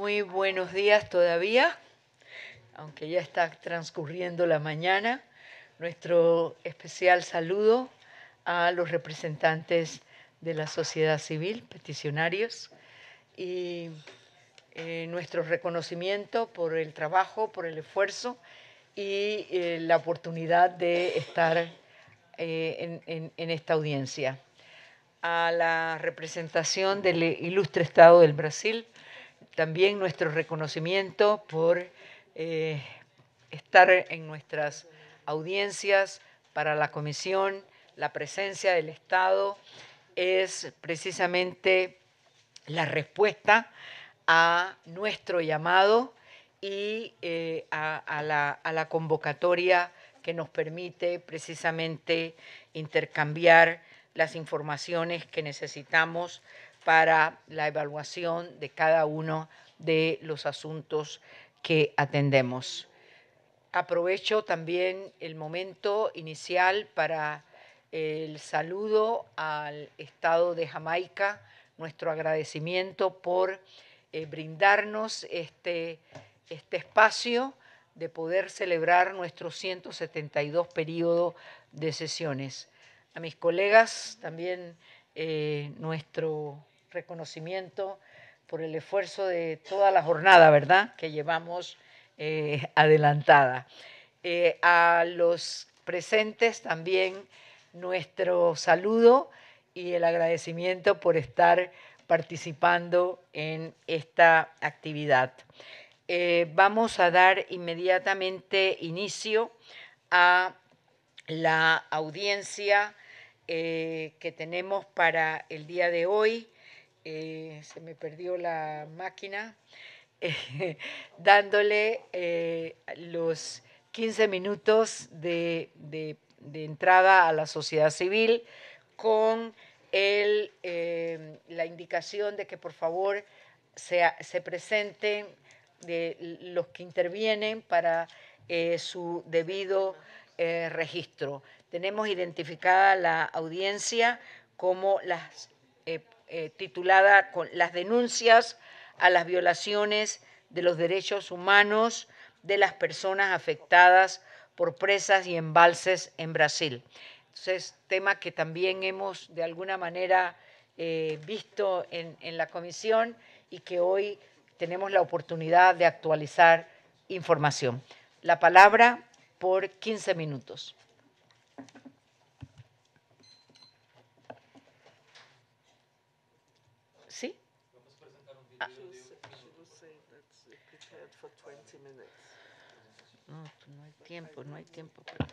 Muy buenos días todavía, aunque ya está transcurriendo la mañana. Nuestro especial saludo a los representantes de la sociedad civil, peticionarios, y eh, nuestro reconocimiento por el trabajo, por el esfuerzo y eh, la oportunidad de estar eh, en esta audiencia. A la representación del ilustre Estado del Brasil, también nuestro reconocimiento por eh, estar en nuestras audiencias para la comisión, la presencia del Estado es precisamente la respuesta a nuestro llamado y eh, a, la, convocatoria que nos permite precisamente intercambiar las informaciones que necesitamos para la evaluación de cada uno de los asuntos que atendemos. Aprovecho también el momento inicial para el saludo al Estado de Jamaica, nuestro agradecimiento por eh, brindarnos este, este espacio de poder celebrar nuestro 172 periodo de sesiones. A mis colegas, también eh, nuestro reconocimiento por el esfuerzo de toda la jornada, ¿verdad?, que llevamos eh, adelantada. Eh, a los presentes también nuestro saludo y el agradecimiento por estar participando en esta actividad. Eh, vamos a dar inmediatamente inicio a la audiencia que tenemos para el día de hoy. Eh, se me perdió la máquina, eh, dándole eh, los 15 minutos de, entrada a la sociedad civil con el, la indicación de que por favor se, se presenten los que intervienen para su debido registro. Tenemos identificada la audiencia como las eh, titulada con Las denuncias a las violaciones de los derechos humanos de las personas afectadas por presas y embalses en Brasil. Entonces, tema que también hemos de alguna manera eh, visto en, en la comisión y que hoy tenemos la oportunidad de actualizar información. La palabra por 15 minutos. tiempo, no hay tiempo para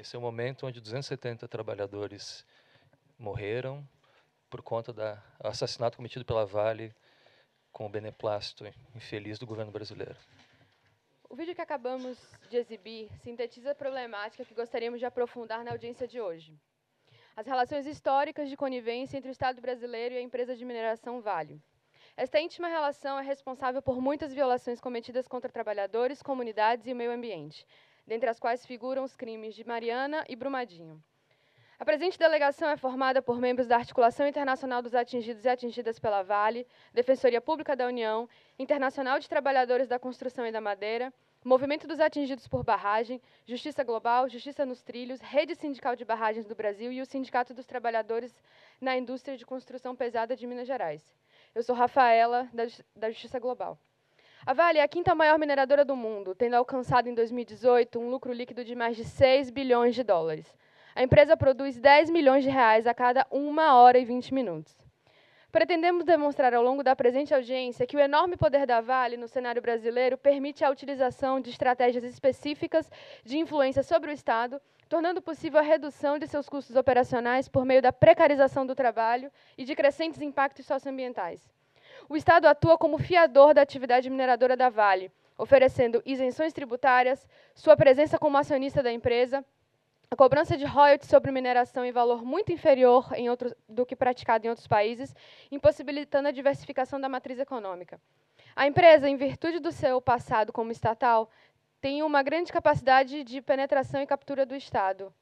Esse é o momento onde 270 trabalhadores morreram por conta do assassinato cometido pela Vale com o beneplácito infeliz do governo brasileiro. O vídeo que acabamos de exibir sintetiza a problemática que gostaríamos de aprofundar na audiência de hoje. As relações históricas de conivência entre o Estado brasileiro e a empresa de mineração Vale. Esta íntima relação é responsável por muitas violações cometidas contra trabalhadores, comunidades e meio ambiente, dentre as quais figuram os crimes de Mariana e Brumadinho. A presente delegação é formada por membros da Articulação Internacional dos Atingidos e Atingidas pela Vale, Defensoria Pública da União, Internacional de Trabalhadores da Construção e da Madeira, Movimento dos Atingidos por Barragem, Justiça Global, Justiça nos Trilhos, Rede Sindical de Barragens do Brasil e o Sindicato dos Trabalhadores na Indústria de Construção Pesada de Minas Gerais. Eu sou Rafaela, da Justiça Global. A Vale é a quinta maior mineradora do mundo, tendo alcançado em 2018 um lucro líquido de mais de 6 bilhões de dólares. A empresa produz 10 milhões de reais a cada 1 hora e 20 minutos. Pretendemos demonstrar ao longo da presente audiência que o enorme poder da Vale no cenário brasileiro permite a utilização de estratégias específicas de influência sobre o Estado, tornando possível a redução de seus custos operacionais por meio da precarização do trabalho e de crescentes impactos socioambientais o Estado atua como fiador da atividade mineradora da Vale, oferecendo isenções tributárias, sua presença como acionista da empresa, a cobrança de royalties sobre mineração em valor muito inferior em outros, do que praticado em outros países, impossibilitando a diversificação da matriz econômica. A empresa, em virtude do seu passado como estatal, tem uma grande capacidade de penetração e captura do Estado,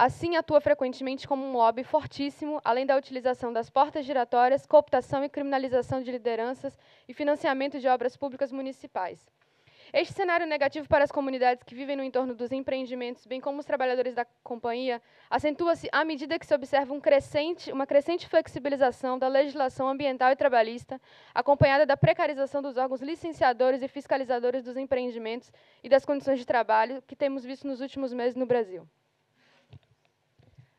Assim, atua frequentemente como um lobby fortíssimo, além da utilização das portas giratórias, cooptação e criminalização de lideranças e financiamento de obras públicas municipais. Este cenário negativo para as comunidades que vivem no entorno dos empreendimentos, bem como os trabalhadores da companhia, acentua-se à medida que se observa um crescente, uma crescente flexibilização da legislação ambiental e trabalhista, acompanhada da precarização dos órgãos licenciadores e fiscalizadores dos empreendimentos e das condições de trabalho que temos visto nos últimos meses no Brasil.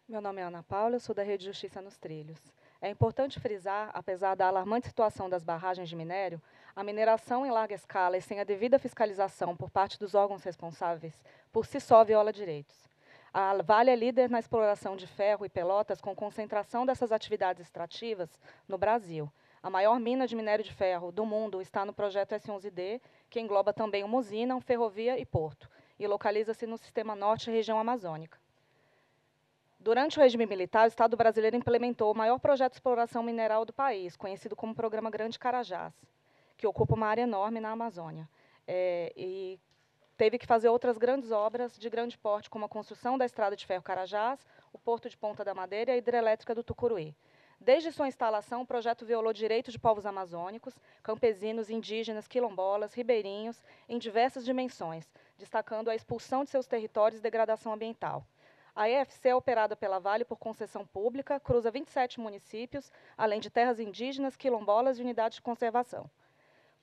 Meu nome é Ana Paula, eu sou da Rede Justiça nos Trilhos. É importante frisar, apesar da alarmante situação das barragens de minério, a mineração em larga escala e sem a devida fiscalização por parte dos órgãos responsáveis, por si só viola direitos. A Vale é líder na exploração de ferro e pelotas com concentração dessas atividades extrativas no Brasil. A maior mina de minério de ferro do mundo está no projeto S11D, que engloba também uma usina, uma ferrovia e porto, e localiza-se no sistema norte e região amazônica. Durante o regime militar, o Estado brasileiro implementou o maior projeto de exploração mineral do país, conhecido como Programa Grande Carajás, que ocupa uma área enorme na Amazônia. É, e teve que fazer outras grandes obras de grande porte, como a construção da Estrada de Ferro Carajás, o Porto de Ponta da Madeira e a Hidrelétrica do Tucuruí. Desde sua instalação, o projeto violou direitos de povos amazônicos, campesinos, indígenas, quilombolas, ribeirinhos, em diversas dimensões, destacando a expulsão de seus territórios e degradação ambiental. A EFC é operada pela Vale por concessão pública, cruza 27 municípios, além de terras indígenas, quilombolas e unidades de conservação.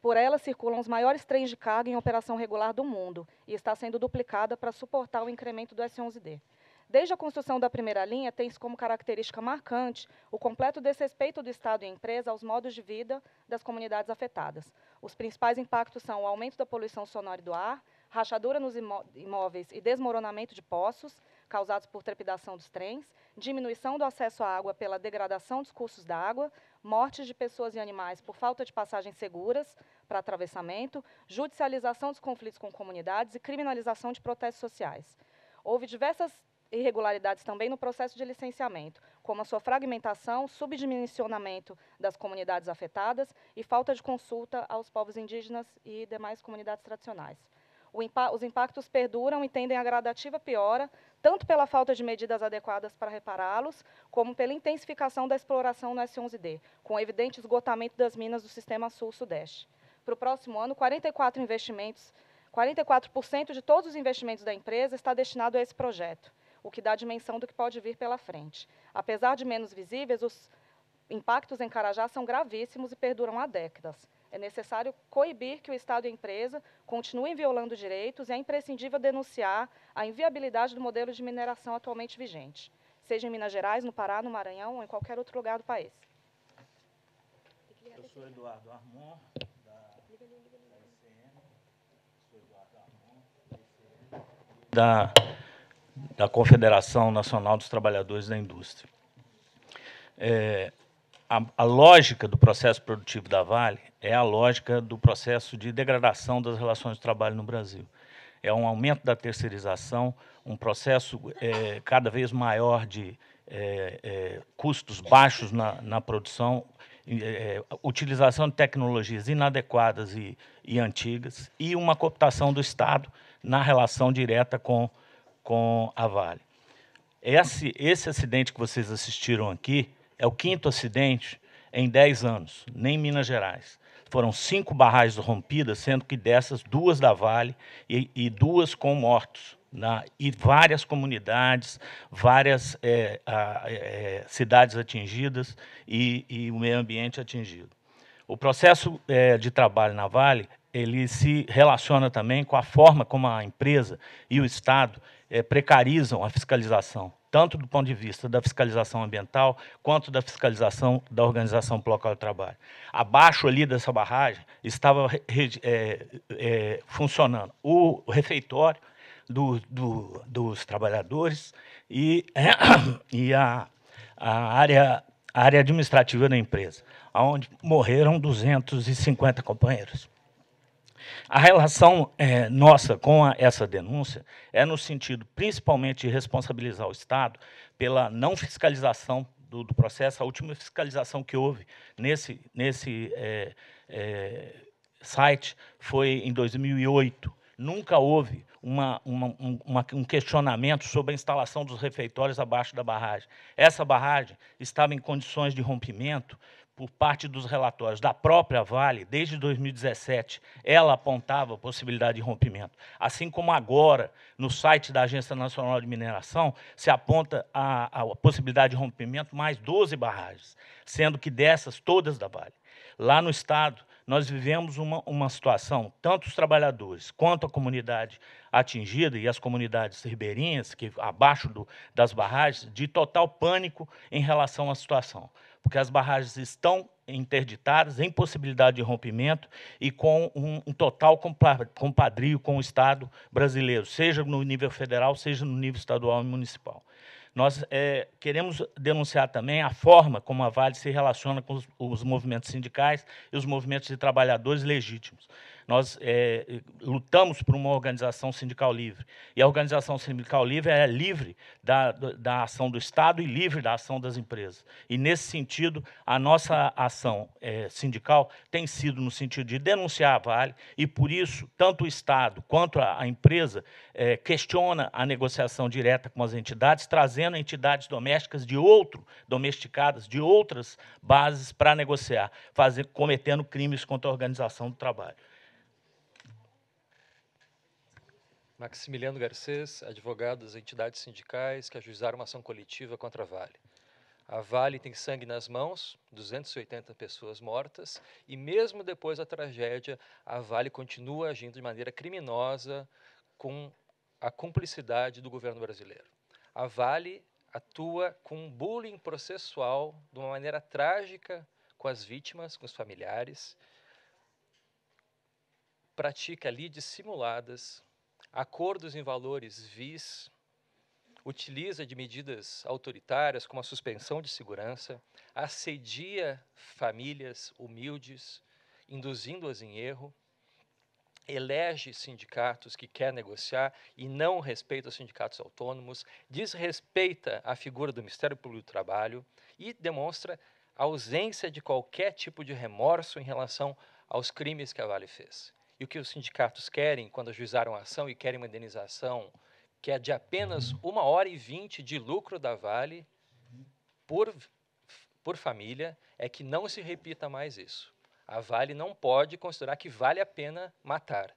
Por ela circulam os maiores trens de carga em operação regular do mundo e está sendo duplicada para suportar o incremento do S11D. Desde a construção da primeira linha, tem-se como característica marcante o completo desrespeito do Estado e empresa aos modos de vida das comunidades afetadas. Os principais impactos são o aumento da poluição sonora e do ar, rachadura nos imóveis e desmoronamento de poços, causados por trepidação dos trens, diminuição do acesso à água pela degradação dos cursos d'água, mortes de pessoas e animais por falta de passagens seguras para atravessamento, judicialização dos conflitos com comunidades e criminalização de protestos sociais. Houve diversas irregularidades também no processo de licenciamento, como a sua fragmentação, subdimensionamento das comunidades afetadas e falta de consulta aos povos indígenas e demais comunidades tradicionais impa os impactos perduram e tendem a gradativa piora, tanto pela falta de medidas adequadas para repará-los, como pela intensificação da exploração no S11D, com evidente esgotamento das minas do sistema sul-sudeste. Para o próximo ano, 44 investimentos, 44% de todos os investimentos da empresa está destinado a esse projeto, o que dá dimensão do que pode vir pela frente. Apesar de menos visíveis, os impactos em Carajá são gravíssimos e perduram há décadas. É necessário coibir que o Estado e a empresa continuem violando direitos e é imprescindível denunciar a inviabilidade do modelo de mineração atualmente vigente, seja em Minas Gerais, no Pará, no Maranhão ou em qualquer outro lugar do país. Eu sou Eduardo Armon, da, da Sou Eduardo da, ICM. da, da Confederação Nacional dos Trabalhadores da Indústria. É, a, a, lógica do processo produtivo da Vale é a lógica do processo de degradação das relações de trabalho no Brasil. É um aumento da terceirização, um processo é, cada vez maior de é, é, custos baixos na, na produção, é, é, utilização de tecnologias inadequadas e, e antigas e uma cooptação do Estado na relação direta com, com a Vale. Esse, esse acidente que vocês assistiram aqui, é o quinto acidente em 10 anos, nem Minas Gerais. Foram cinco barragens rompidas, sendo que dessas, duas da Vale e, e duas com mortos. Na, e várias comunidades, várias é, a, é, cidades atingidas e, e, o meio ambiente atingido. O processo é, de trabalho na Vale ele se relaciona também com a forma como a empresa e o Estado é, precarizam a fiscalização tanto do ponto de vista da fiscalização ambiental quanto da fiscalização da organização local de trabalho. Abaixo ali dessa barragem estava é, é, funcionando o refeitório do, do, dos trabalhadores e, é, e a, a, área, a área administrativa da empresa, onde morreram 250 companheiros. A relação é, nossa com a, essa denúncia é no sentido, principalmente, de responsabilizar o Estado pela não fiscalização do, do processo. A última fiscalização que houve nesse, nesse é, é, site foi em 2008. Nunca houve uma, uma, uma, um questionamento sobre a instalação dos refeitórios abaixo da barragem. Essa barragem estava em condições de rompimento por parte dos relatórios da própria Vale, desde 2017, ela apontava a possibilidade de rompimento. Assim como agora, no site da Agência Nacional de Mineração, se aponta a, a possibilidade de rompimento mais 12 barragens, sendo que dessas, todas da Vale. Lá no Estado, nós vivemos uma, uma situação, tanto os trabalhadores quanto a comunidade atingida e as comunidades ribeirinhas, que abaixo do, das barragens, de total pânico em relação à situação porque as barragens estão interditadas, em possibilidade de rompimento e com um, um total compadrio com o Estado brasileiro, seja no nível federal, seja no nível estadual e municipal. Nós é, queremos denunciar também a forma como a Vale se relaciona com os, os movimentos sindicais e os movimentos de trabalhadores legítimos. Nós é, lutamos por uma organização sindical livre. E a organização sindical livre é livre da, da ação do Estado e livre da ação das empresas. E, nesse sentido, a nossa ação é, sindical tem sido no sentido de denunciar a Vale, e, por isso, tanto o Estado quanto a, a empresa é, questiona a negociação direta com as entidades, trazendo entidades domésticas de outro, domesticadas de outras bases para negociar, fazer, cometendo crimes contra a organização do trabalho. Maximiliano Garcês, advogado das entidades sindicais que ajuizaram uma ação coletiva contra a Vale. A Vale tem sangue nas mãos, 280 pessoas mortas, e mesmo depois da tragédia, a Vale continua agindo de maneira criminosa com a cumplicidade do governo brasileiro. A Vale atua com bullying processual de uma maneira trágica com as vítimas, com os familiares, pratica lides simuladas acordos em valores vis, utiliza de medidas autoritárias como a suspensão de segurança, assedia famílias humildes, induzindo-as em erro, elege sindicatos que quer negociar e não respeita os sindicatos autônomos, desrespeita a figura do Ministério Público do Trabalho e demonstra ausência de qualquer tipo de remorso em relação aos crimes que a Vale fez. E o que os sindicatos querem quando ajuizaram a ação e querem uma indenização que é de apenas uma hora e vinte de lucro da Vale por, por família, é que não se repita mais isso. A Vale não pode considerar que vale a pena matar.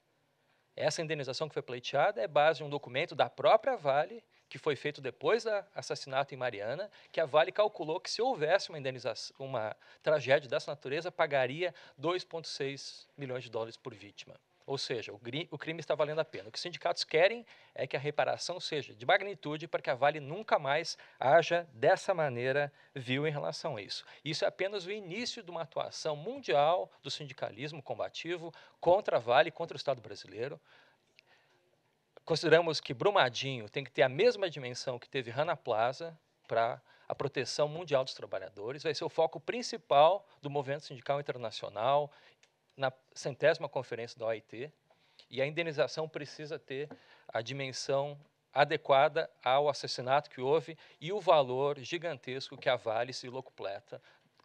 Essa indenização que foi pleiteada é base em um documento da própria Vale que foi feito depois do assassinato em Mariana, que a Vale calculou que se houvesse uma indenização, uma tragédia dessa natureza, pagaria 2,6 milhões de dólares por vítima. Ou seja, o, o crime está valendo a pena. O que os sindicatos querem é que a reparação seja de magnitude para que a Vale nunca mais haja dessa maneira vil em relação a isso. Isso é apenas o início de uma atuação mundial do sindicalismo combativo contra a Vale, contra o Estado brasileiro consideramos que Brumadinho tem que ter a mesma dimensão que teve Rana Plaza para a proteção mundial dos trabalhadores, vai ser o foco principal do movimento sindical internacional na centésima conferência da OIT, e a indenização precisa ter a dimensão adequada ao assassinato que houve e o valor gigantesco que a Vale se locupleta,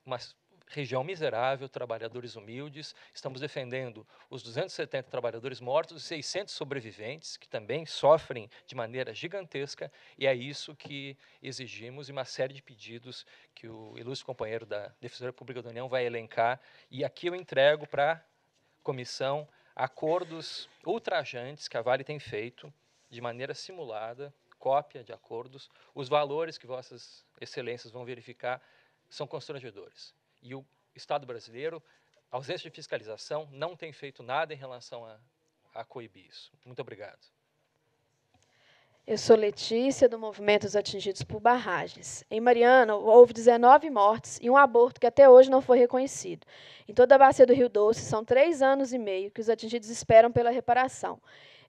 mas região miserável, trabalhadores humildes. Estamos defendendo os 270 trabalhadores mortos e 600 sobreviventes, que também sofrem de maneira gigantesca, e é isso que exigimos e uma série de pedidos que o ilustre companheiro da Defensoria Pública da União vai elencar. E aqui eu entrego para a comissão acordos ultrajantes que a Vale tem feito de maneira simulada, cópia de acordos, os valores que vossas excelências vão verificar são constrangedores. E o Estado brasileiro, ausência de fiscalização, não tem feito nada em relação a, a coibir isso. Muito obrigado. Eu sou Letícia, do Movimento dos Atingidos por Barragens. Em Mariana, houve 19 mortes e um aborto que até hoje não foi reconhecido. Em toda a bacia do Rio Doce, são três anos e meio que os atingidos esperam pela reparação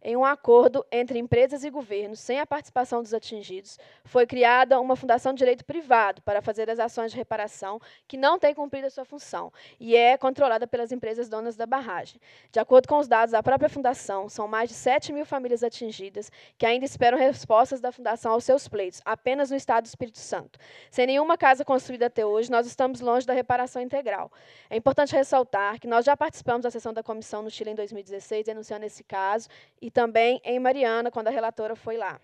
em um acordo entre empresas e governos, sem a participação dos atingidos, foi criada uma fundação de direito privado para fazer as ações de reparação que não tem cumprido a sua função e é controlada pelas empresas donas da barragem. De acordo com os dados da própria fundação, são mais de 7 mil famílias atingidas que ainda esperam respostas da fundação aos seus pleitos, apenas no estado do Espírito Santo. Sem nenhuma casa construída até hoje, nós estamos longe da reparação integral. É importante ressaltar que nós já participamos da sessão da comissão no Chile em 2016, denunciando esse caso e também em Mariana, quando a relatora foi lá.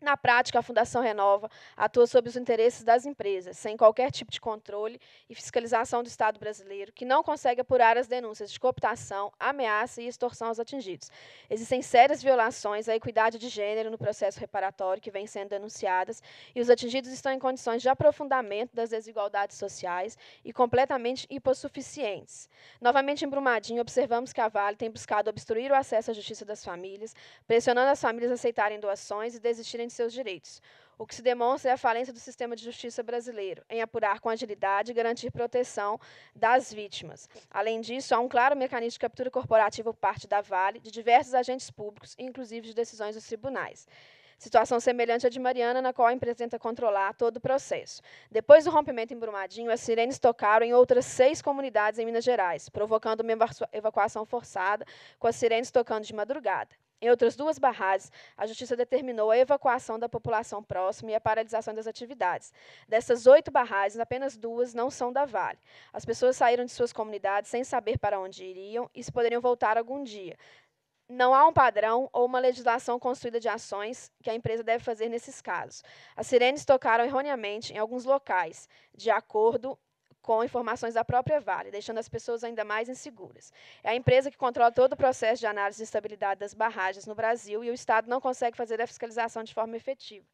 Na prática, a Fundação Renova atua sob os interesses das empresas, sem qualquer tipo de controle e fiscalização do Estado brasileiro, que não consegue apurar as denúncias de cooptação, ameaça e extorsão aos atingidos. Existem sérias violações à equidade de gênero no processo reparatório que vem sendo denunciadas e os atingidos estão em condições de aprofundamento das desigualdades sociais e completamente hipossuficientes. Novamente em Brumadinho, observamos que a Vale tem buscado obstruir o acesso à justiça das famílias, pressionando as famílias a aceitarem doações e desistirem de seus direitos, o que se demonstra é a falência do sistema de justiça brasileiro em apurar com agilidade e garantir proteção das vítimas. Além disso, há um claro mecanismo de captura corporativa por parte da Vale, de diversos agentes públicos, inclusive de decisões dos tribunais. Situação semelhante à de Mariana, na qual a empresa tenta controlar todo o processo. Depois do rompimento em Brumadinho, as sirenes tocaram em outras seis comunidades em Minas Gerais, provocando uma evacuação forçada, com as sirenes tocando de madrugada. Em outras duas barragens, a Justiça determinou a evacuação da população próxima e a paralisação das atividades. Dessas oito barragens, apenas duas não são da Vale. As pessoas saíram de suas comunidades sem saber para onde iriam e se poderiam voltar algum dia. Não há um padrão ou uma legislação construída de ações que a empresa deve fazer nesses casos. As sirenes tocaram erroneamente em alguns locais, de acordo com informações da própria Vale, deixando as pessoas ainda mais inseguras. É a empresa que controla todo o processo de análise de estabilidade das barragens no Brasil e o Estado não consegue fazer a fiscalização de forma efetiva.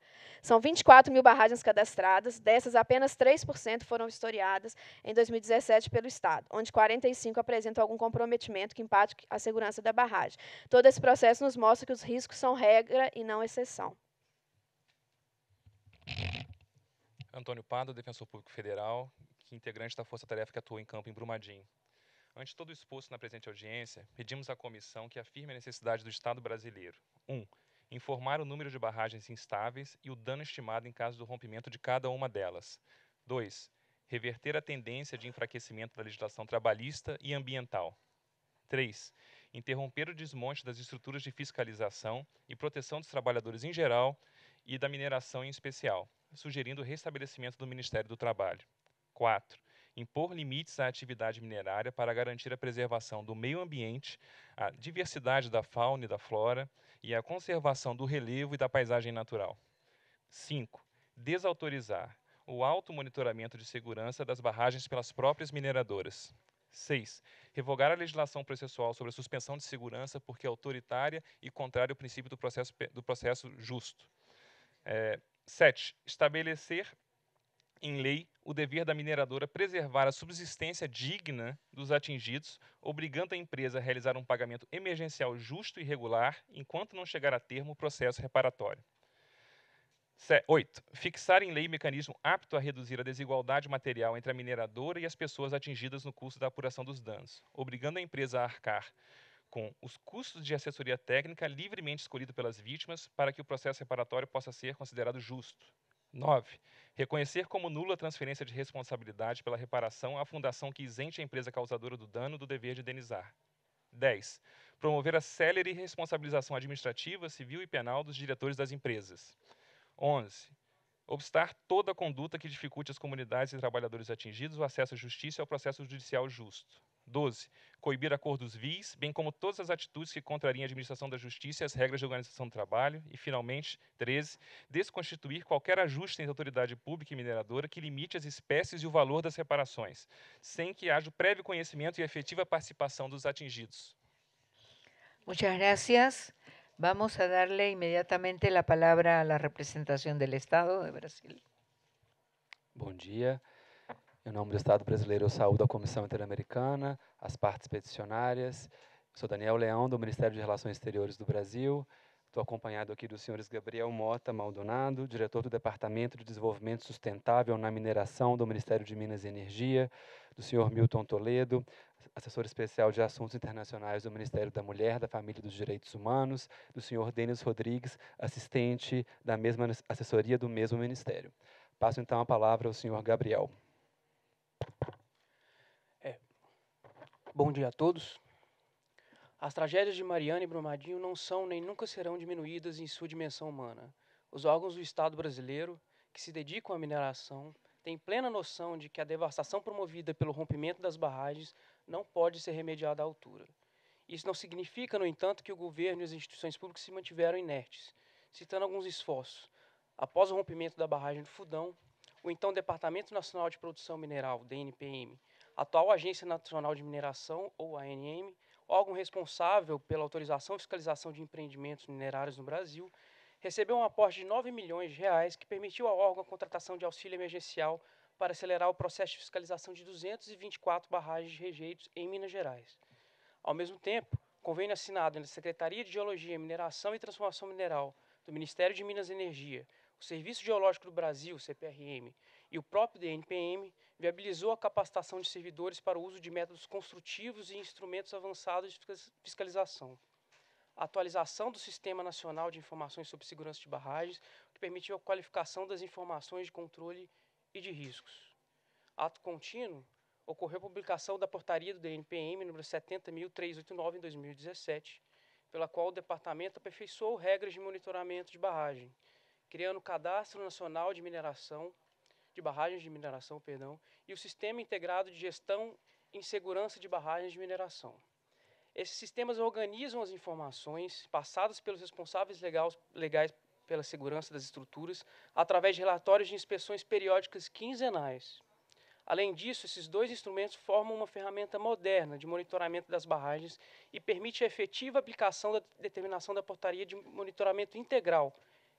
São 24 mil barragens cadastradas, dessas apenas 3% foram historiadas em 2017 pelo Estado, onde 45 apresentam algum comprometimento que impacte a segurança da barragem. Todo esse processo nos mostra que os riscos são regra e não exceção. Antônio Pado, Defensor Público Federal, que integrante da Força Tarefa que atua em campo em Brumadinho. Ante todo exposto na presente audiência, pedimos à comissão que afirme a necessidade do Estado brasileiro: 1. Um, informar o número de barragens instáveis e o dano estimado em caso do rompimento de cada uma delas. 2. Reverter a tendência de enfraquecimento da legislação trabalhista e ambiental. 3. Interromper o desmonte das estruturas de fiscalização e proteção dos trabalhadores em geral e da mineração em especial, sugerindo o restabelecimento do Ministério do Trabalho. 4. Impor limites à atividade minerária para garantir a preservação do meio ambiente, a diversidade da fauna e da flora e a conservação do relevo e da paisagem natural. 5. Desautorizar o alto monitoramento de segurança das barragens pelas próprias mineradoras. 6. Revogar a legislação processual sobre a suspensão de segurança porque é autoritária e contrária ao princípio do processo, do processo justo. É, eh, 7. Estabelecer em lei o dever da mineradora preservar a subsistência digna dos atingidos, obrigando a empresa a realizar um pagamento emergencial justo e regular enquanto não chegar a termo o processo reparatório. 8. Fixar em lei mecanismo apto a reduzir a desigualdade material entre a mineradora e as pessoas atingidas no curso da apuração dos danos, obrigando a empresa a arcar com os custos de assessoria técnica livremente escolhido pelas vítimas para que o processo reparatório possa ser considerado justo. 9. Reconhecer como nula a transferência de responsabilidade pela reparação à fundação que isente a empresa causadora do dano do dever de indenizar. 10. Promover a célere responsabilização administrativa, civil e penal dos diretores das empresas. 11. Obstar toda conduta que dificulte às comunidades e trabalhadores atingidos o acesso à justiça e ao processo judicial justo. 12. Coibir a cor dos vis, bem como todas as atitudes que contrariem a administração da justiça e as regras de organização do trabalho. E, finalmente, 13. Desconstituir qualquer ajuste entre autoridade pública e mineradora que limite as espécies e o valor das reparações, sem que haja prévio conhecimento e efetiva participação dos atingidos. Muito obrigado. Vamos a dar-lhe imediatamente a palavra à representação do Estado de Brasil. Bom dia. Em nome do Estado brasileiro, eu saúdo a Comissão Interamericana, as partes peticionárias. sou Daniel Leão, do Ministério de Relações Exteriores do Brasil. Estou acompanhado aqui dos senhores Gabriel Mota Maldonado, diretor do Departamento de Desenvolvimento Sustentável na Mineração do Ministério de Minas e Energia, do senhor Milton Toledo, assessor especial de Assuntos Internacionais do Ministério da Mulher, da Família e dos Direitos Humanos, do senhor Denis Rodrigues, assistente da mesma assessoria do mesmo ministério. Passo então a palavra ao senhor Gabriel. Bom dia a todos. As tragédias de Mariana e Brumadinho não são nem nunca serão diminuídas em sua dimensão humana. Os órgãos do Estado brasileiro, que se dedicam à mineração, têm plena noção de que a devastação promovida pelo rompimento das barragens não pode ser remediada à altura. Isso não significa, no entanto, que o governo e as instituições públicas se mantiveram inertes, citando alguns esforços. Após o rompimento da barragem do Fudão, o então Departamento Nacional de Produção Mineral, DNPM, atual Agência Nacional de Mineração, ou ANM, órgão responsável pela autorização e fiscalização de empreendimentos minerários no Brasil, recebeu um aporte de 9 milhões de reais que permitiu ao órgão a contratação de auxílio emergencial para acelerar o processo de fiscalização de 224 barragens de rejeitos em Minas Gerais. Ao mesmo tempo, convênio assinado entre a Secretaria de Geologia, Mineração e Transformação Mineral do Ministério de Minas e Energia, o Serviço Geológico do Brasil, CPRM, e o próprio DNPM viabilizou a capacitação de servidores para o uso de métodos construtivos e instrumentos avançados de fiscalização. A atualização do Sistema Nacional de Informações sobre Segurança de Barragens, que permitiu a qualificação das informações de controle e de riscos. Ato contínuo, ocorreu a publicação da portaria do DNPM nº 70.389 em 2017, pela qual o departamento aperfeiçoou regras de monitoramento de barragem, criando o Cadastro Nacional de Mineração de barragens de mineração, perdão, e o Sistema Integrado de Gestão em Segurança de Barragens de Mineração. Esses sistemas organizam as informações passadas pelos responsáveis legais, legais pela segurança das estruturas através de relatórios de inspeções periódicas quinzenais. Além disso, esses dois instrumentos formam uma ferramenta moderna de monitoramento das barragens e permite a efetiva aplicação da determinação da portaria de monitoramento integral,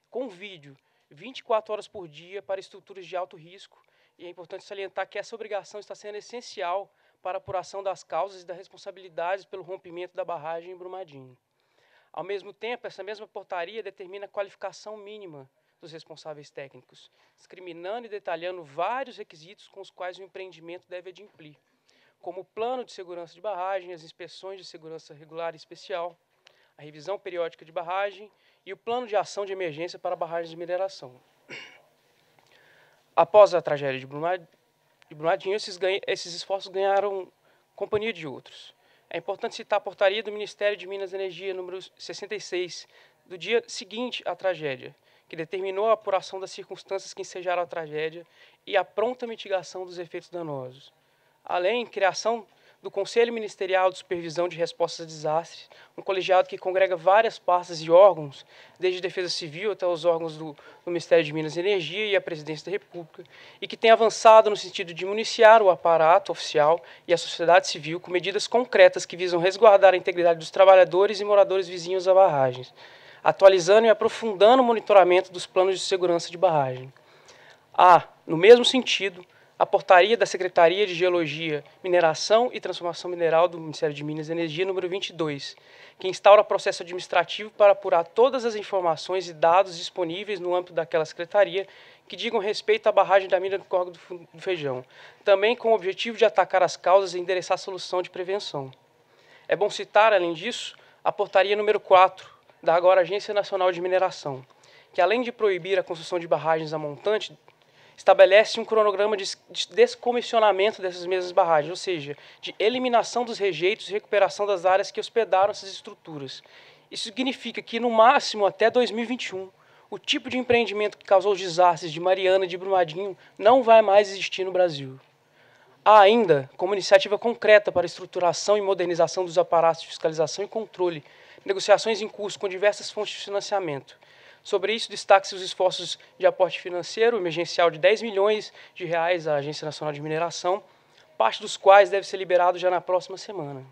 com vídeo, 24 horas por dia para estruturas de alto risco. E é importante salientar que essa obrigação está sendo essencial para a apuração das causas e das responsabilidades pelo rompimento da barragem em Brumadinho. Ao mesmo tempo, essa mesma portaria determina a qualificação mínima dos responsáveis técnicos, discriminando e detalhando vários requisitos com os quais o empreendimento deve adimplir, como o plano de segurança de barragem, as inspeções de segurança regular e especial, a revisão periódica de barragem e o plano de ação de emergência para barragens de mineração. Após a tragédia de Brumadinho, esses, ganha, esses esforços ganharam companhia de outros. É importante citar a portaria do Ministério de Minas e Energia, número 66, do dia seguinte à tragédia, que determinou a apuração das circunstâncias que ensejaram a tragédia e a pronta mitigação dos efeitos danosos. Além, criação do Conselho Ministerial de Supervisão de Respostas a Desastres, um colegiado que congrega várias pastas e órgãos, desde a Defesa Civil até os órgãos do, do Ministério de Minas e Energia e a Presidência da República, e que tem avançado no sentido de municiar o aparato oficial e a sociedade civil com medidas concretas que visam resguardar a integridade dos trabalhadores e moradores vizinhos a barragens, atualizando e aprofundando o monitoramento dos planos de segurança de barragem. Há, no mesmo sentido, a portaria da Secretaria de Geologia, Mineração e Transformação Mineral do Ministério de Minas e Energia, número 22, que instaura processo administrativo para apurar todas as informações e dados disponíveis no âmbito daquela secretaria que digam respeito à barragem da mina do Corgo do Feijão, também com o objetivo de atacar as causas e endereçar a solução de prevenção. É bom citar, além disso, a portaria número 4 da agora Agência Nacional de Mineração, que além de proibir a construção de barragens a montante estabelece um cronograma de descomissionamento dessas mesmas barragens, ou seja, de eliminação dos rejeitos e recuperação das áreas que hospedaram essas estruturas. Isso significa que, no máximo, até 2021, o tipo de empreendimento que causou os desastres de Mariana e de Brumadinho não vai mais existir no Brasil. Há ainda, como iniciativa concreta para a estruturação e modernização dos aparatos de fiscalização e controle, negociações em curso com diversas fontes de financiamento, Sobre isso, destaque-se os esforços de aporte financeiro emergencial de 10 milhões de reais à Agência Nacional de Mineração, parte dos quais deve ser liberado já na próxima semana.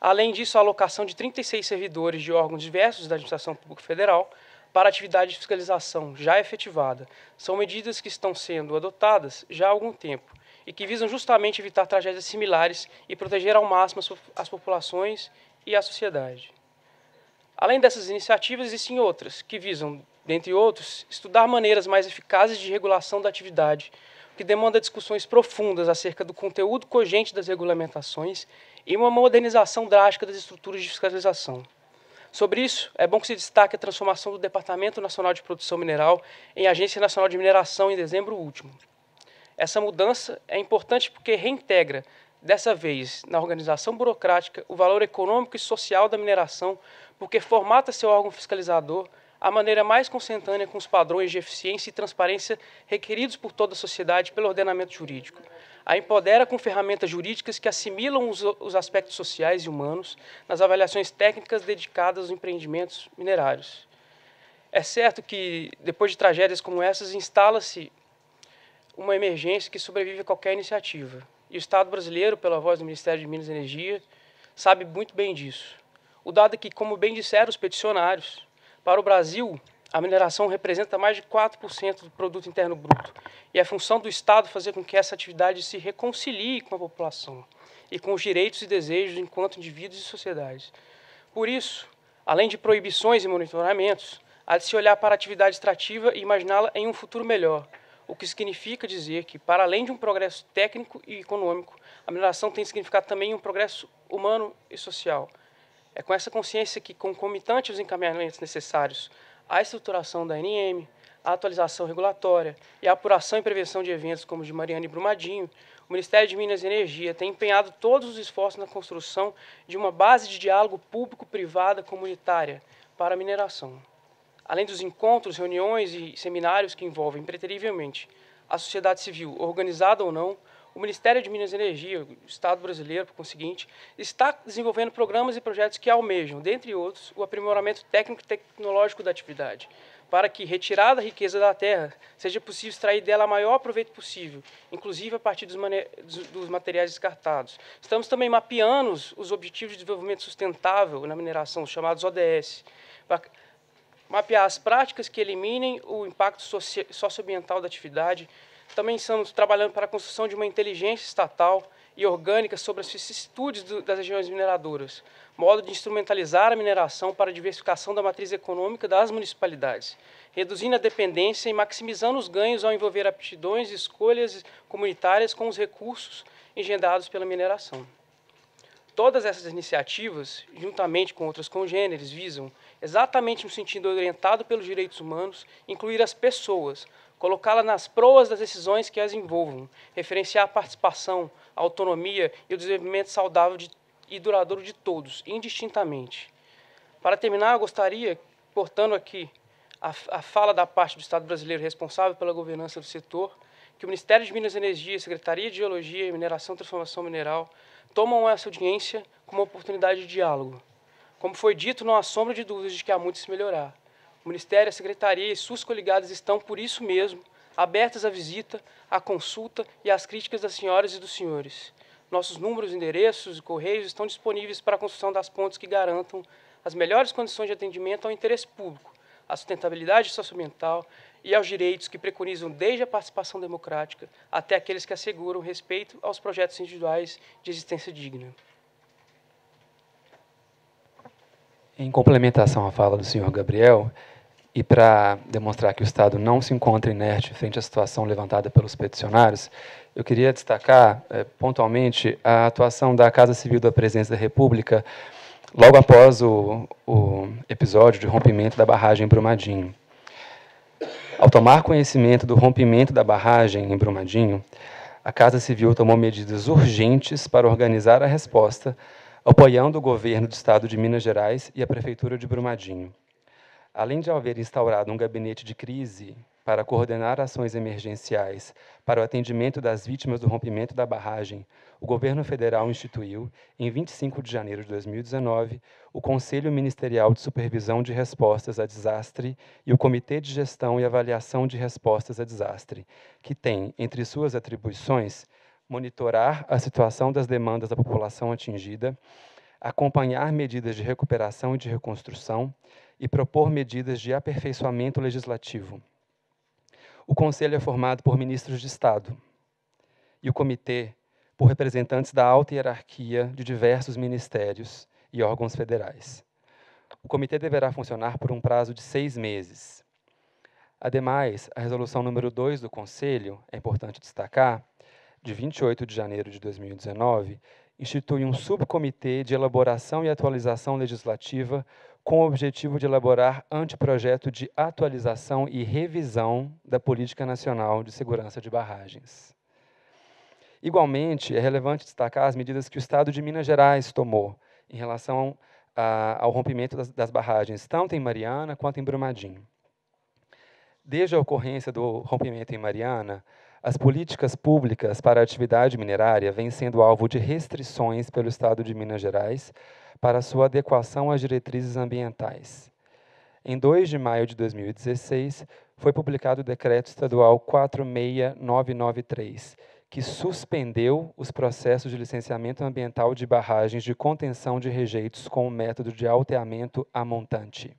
Além disso, a alocação de 36 servidores de órgãos diversos da Administração Pública Federal para atividade de fiscalização já efetivada são medidas que estão sendo adotadas já há algum tempo e que visam justamente evitar tragédias similares e proteger ao máximo as populações e a sociedade. Além dessas iniciativas, existem outras que visam, dentre outros, estudar maneiras mais eficazes de regulação da atividade, o que demanda discussões profundas acerca do conteúdo cogente das regulamentações e uma modernização drástica das estruturas de fiscalização. Sobre isso, é bom que se destaque a transformação do Departamento Nacional de Produção Mineral em Agência Nacional de Mineração em dezembro último. Essa mudança é importante porque reintegra, dessa vez, na organização burocrática, o valor econômico e social da mineração porque formata seu órgão fiscalizador a maneira mais consentânea com os padrões de eficiência e transparência requeridos por toda a sociedade pelo ordenamento jurídico. A empodera com ferramentas jurídicas que assimilam os, os aspectos sociais e humanos nas avaliações técnicas dedicadas aos empreendimentos minerários. É certo que, depois de tragédias como essas, instala-se uma emergência que sobrevive a qualquer iniciativa. E o Estado brasileiro, pela voz do Ministério de Minas e Energia, sabe muito bem disso. O dado é que, como bem disseram os peticionários, para o Brasil, a mineração representa mais de 4% do produto interno bruto. E é função do Estado fazer com que essa atividade se reconcilie com a população e com os direitos e desejos enquanto indivíduos e sociedades. Por isso, além de proibições e monitoramentos, há de se olhar para a atividade extrativa e imaginá-la em um futuro melhor, o que significa dizer que, para além de um progresso técnico e econômico, a mineração tem significado também um progresso humano e social. É com essa consciência que, concomitante os encaminhamentos necessários à estruturação da NM, à atualização regulatória e à apuração e prevenção de eventos como os de Mariana e Brumadinho, o Ministério de Minas e Energia tem empenhado todos os esforços na construção de uma base de diálogo público-privada comunitária para a mineração. Além dos encontros, reuniões e seminários que envolvem, preterivelmente, a sociedade civil, organizada ou não, o Ministério de Minas e Energia, o Estado brasileiro, por conseguinte, está desenvolvendo programas e projetos que almejam, dentre outros, o aprimoramento técnico e tecnológico da atividade, para que, retirada a riqueza da terra, seja possível extrair dela o maior proveito possível, inclusive a partir dos, dos materiais descartados. Estamos também mapeando os Objetivos de Desenvolvimento Sustentável na Mineração, chamados ODS, mapear as práticas que eliminem o impacto socioambiental da atividade, também estamos trabalhando para a construção de uma inteligência estatal e orgânica sobre as vicissitudes das regiões mineradoras, modo de instrumentalizar a mineração para a diversificação da matriz econômica das municipalidades, reduzindo a dependência e maximizando os ganhos ao envolver aptidões e escolhas comunitárias com os recursos engendrados pela mineração. Todas essas iniciativas, juntamente com outras congêneres, visam, exatamente no sentido orientado pelos direitos humanos, incluir as pessoas, colocá-la nas proas das decisões que as envolvam, referenciar a participação, a autonomia e o desenvolvimento saudável de, e duradouro de todos, indistintamente. Para terminar, gostaria, portando aqui a, a fala da parte do Estado brasileiro responsável pela governança do setor, que o Ministério de Minas e Energia, Secretaria de Geologia e Mineração e Transformação Mineral tomam essa audiência como uma oportunidade de diálogo. Como foi dito, não há sombra de dúvidas de que há muito a se melhorar. O Ministério, a Secretaria e suas coligadas estão, por isso mesmo, abertas à visita, à consulta e às críticas das senhoras e dos senhores. Nossos números, endereços e correios estão disponíveis para a construção das pontes que garantam as melhores condições de atendimento ao interesse público, à sustentabilidade socioambiental e aos direitos que preconizam desde a participação democrática até aqueles que asseguram respeito aos projetos individuais de existência digna. Em complementação à fala do senhor Gabriel, e para demonstrar que o Estado não se encontra inerte frente à situação levantada pelos peticionários, eu queria destacar eh, pontualmente a atuação da Casa Civil da Presidência da República logo após o, o episódio de rompimento da barragem em Brumadinho. Ao tomar conhecimento do rompimento da barragem em Brumadinho, a Casa Civil tomou medidas urgentes para organizar a resposta, apoiando o governo do Estado de Minas Gerais e a Prefeitura de Brumadinho. Além de haver instaurado um gabinete de crise para coordenar ações emergenciais para o atendimento das vítimas do rompimento da barragem, o governo federal instituiu, em 25 de janeiro de 2019, o Conselho Ministerial de Supervisão de Respostas a Desastre e o Comitê de Gestão e Avaliação de Respostas a Desastre, que tem, entre suas atribuições, monitorar a situação das demandas da população atingida, acompanhar medidas de recuperação e de reconstrução, e propor medidas de aperfeiçoamento legislativo. O Conselho é formado por ministros de Estado e o Comitê por representantes da alta hierarquia de diversos ministérios e órgãos federais. O Comitê deverá funcionar por um prazo de seis meses. Ademais, a resolução número 2 do Conselho, é importante destacar, de 28 de janeiro de 2019, institui um subcomitê de elaboração e atualização legislativa com o objetivo de elaborar anteprojeto de atualização e revisão da Política Nacional de Segurança de Barragens. Igualmente, é relevante destacar as medidas que o Estado de Minas Gerais tomou em relação a, ah, ao rompimento das, das barragens, tanto em Mariana quanto em Brumadinho. Desde a ocorrência do rompimento em Mariana, as políticas públicas para a atividade minerária vêm sendo alvo de restrições pelo Estado de Minas Gerais para sua adequação às diretrizes ambientais. Em 2 de maio de 2016, foi publicado o Decreto Estadual 46993, que suspendeu os processos de licenciamento ambiental de barragens de contenção de rejeitos com o método de alteamento a montante.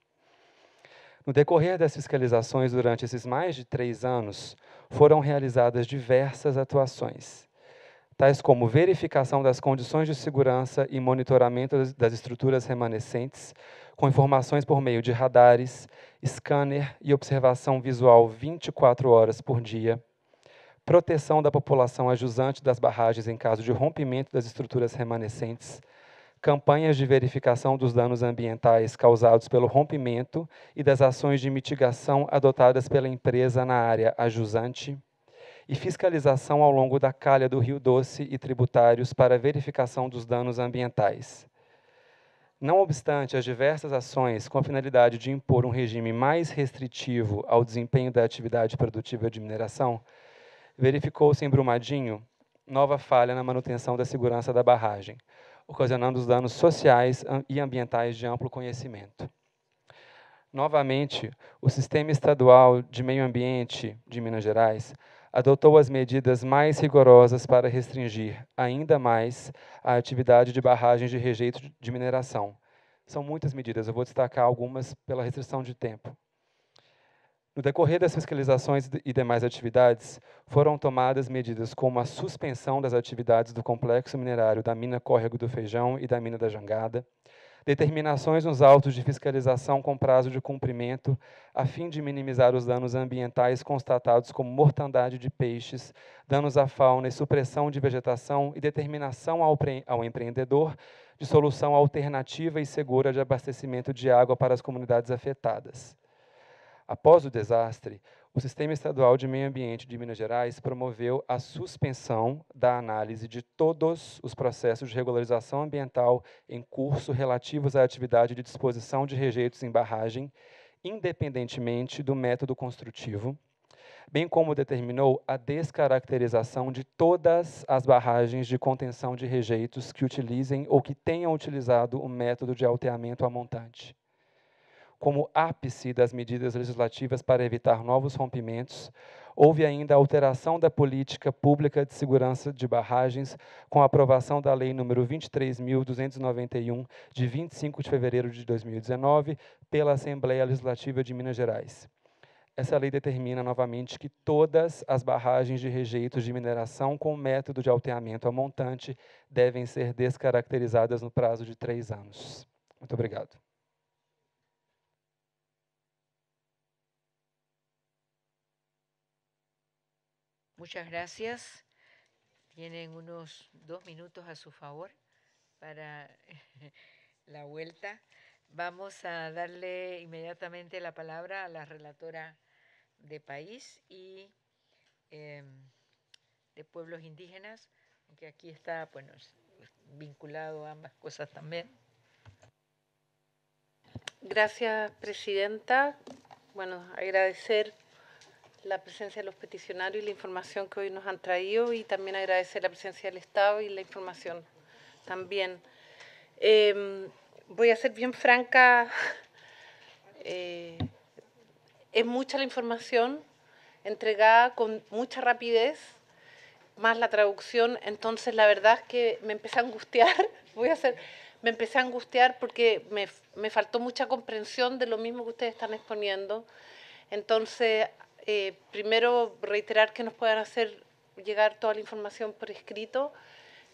No decorrer das fiscalizações durante esses mais de três anos, foram realizadas diversas atuações tais como verificação das condições de segurança e monitoramento das estruturas remanescentes, com informações por meio de radares, scanner e observação visual 24 horas por dia, proteção da população ajusante das barragens em caso de rompimento das estruturas remanescentes, campanhas de verificação dos danos ambientais causados pelo rompimento e das ações de mitigação adotadas pela empresa na área ajusante e fiscalização ao longo da calha do Rio Doce e tributários para verificação dos danos ambientais. Não obstante as diversas ações com a finalidade de impor um regime mais restritivo ao desempenho da atividade produtiva de mineração, verificou-se em Brumadinho nova falha na manutenção da segurança da barragem, ocasionando os danos sociais e ambientais de amplo conhecimento. Novamente, o Sistema Estadual de Meio Ambiente de Minas Gerais adotou as medidas mais rigorosas para restringir ainda mais a atividade de barragens de rejeito de mineração. São muitas medidas, eu vou destacar algumas pela restrição de tempo. No decorrer das fiscalizações e demais atividades, foram tomadas medidas como a suspensão das atividades do complexo minerário da mina Córrego do Feijão e da mina da Jangada, determinações nos autos de fiscalização com prazo de cumprimento, a fim de minimizar os danos ambientais constatados como mortandade de peixes, danos à fauna e supressão de vegetação e determinação ao, ao empreendedor de solução alternativa e segura de abastecimento de água para as comunidades afetadas. Após o desastre, o Sistema Estadual de Meio Ambiente de Minas Gerais promoveu a suspensão da análise de todos os processos de regularização ambiental em curso relativos à atividade de disposição de rejeitos em barragem, independentemente do método construtivo, bem como determinou a descaracterização de todas as barragens de contenção de rejeitos que utilizem ou que tenham utilizado o método de alteamento à montante como ápice das medidas legislativas para evitar novos rompimentos, houve ainda a alteração da política pública de segurança de barragens com a aprovação da Lei nº 23.291, de 25 de fevereiro de 2019, pela Assembleia Legislativa de Minas Gerais. Essa lei determina novamente que todas as barragens de rejeitos de mineração com método de alteamento a montante devem ser descaracterizadas no prazo de três anos. Muito obrigado. Muchas gracias. Tienen unos dos minutos a su favor para la vuelta. Vamos a darle inmediatamente la palabra a la relatora de país y em, de pueblos indígenas, que aquí está bueno, vinculado a ambas cosas también. Gracias, Presidenta. Bueno, agradecer la presencia de los peticionarios y la información que hoy nos han traído y también agradecer la presencia del Estado y la información también. Em, voy a ser bien franca, eh, es mucha la información entregada con mucha rapidez, más la traducción, entonces la verdad es que me empecé a angustiar, voy a hacer, me empecé a angustiar porque me, me faltó mucha comprensión de lo mismo que ustedes están exponiendo. Entonces, eh, primero reiterar que nos puedan hacer llegar toda la información por escrito.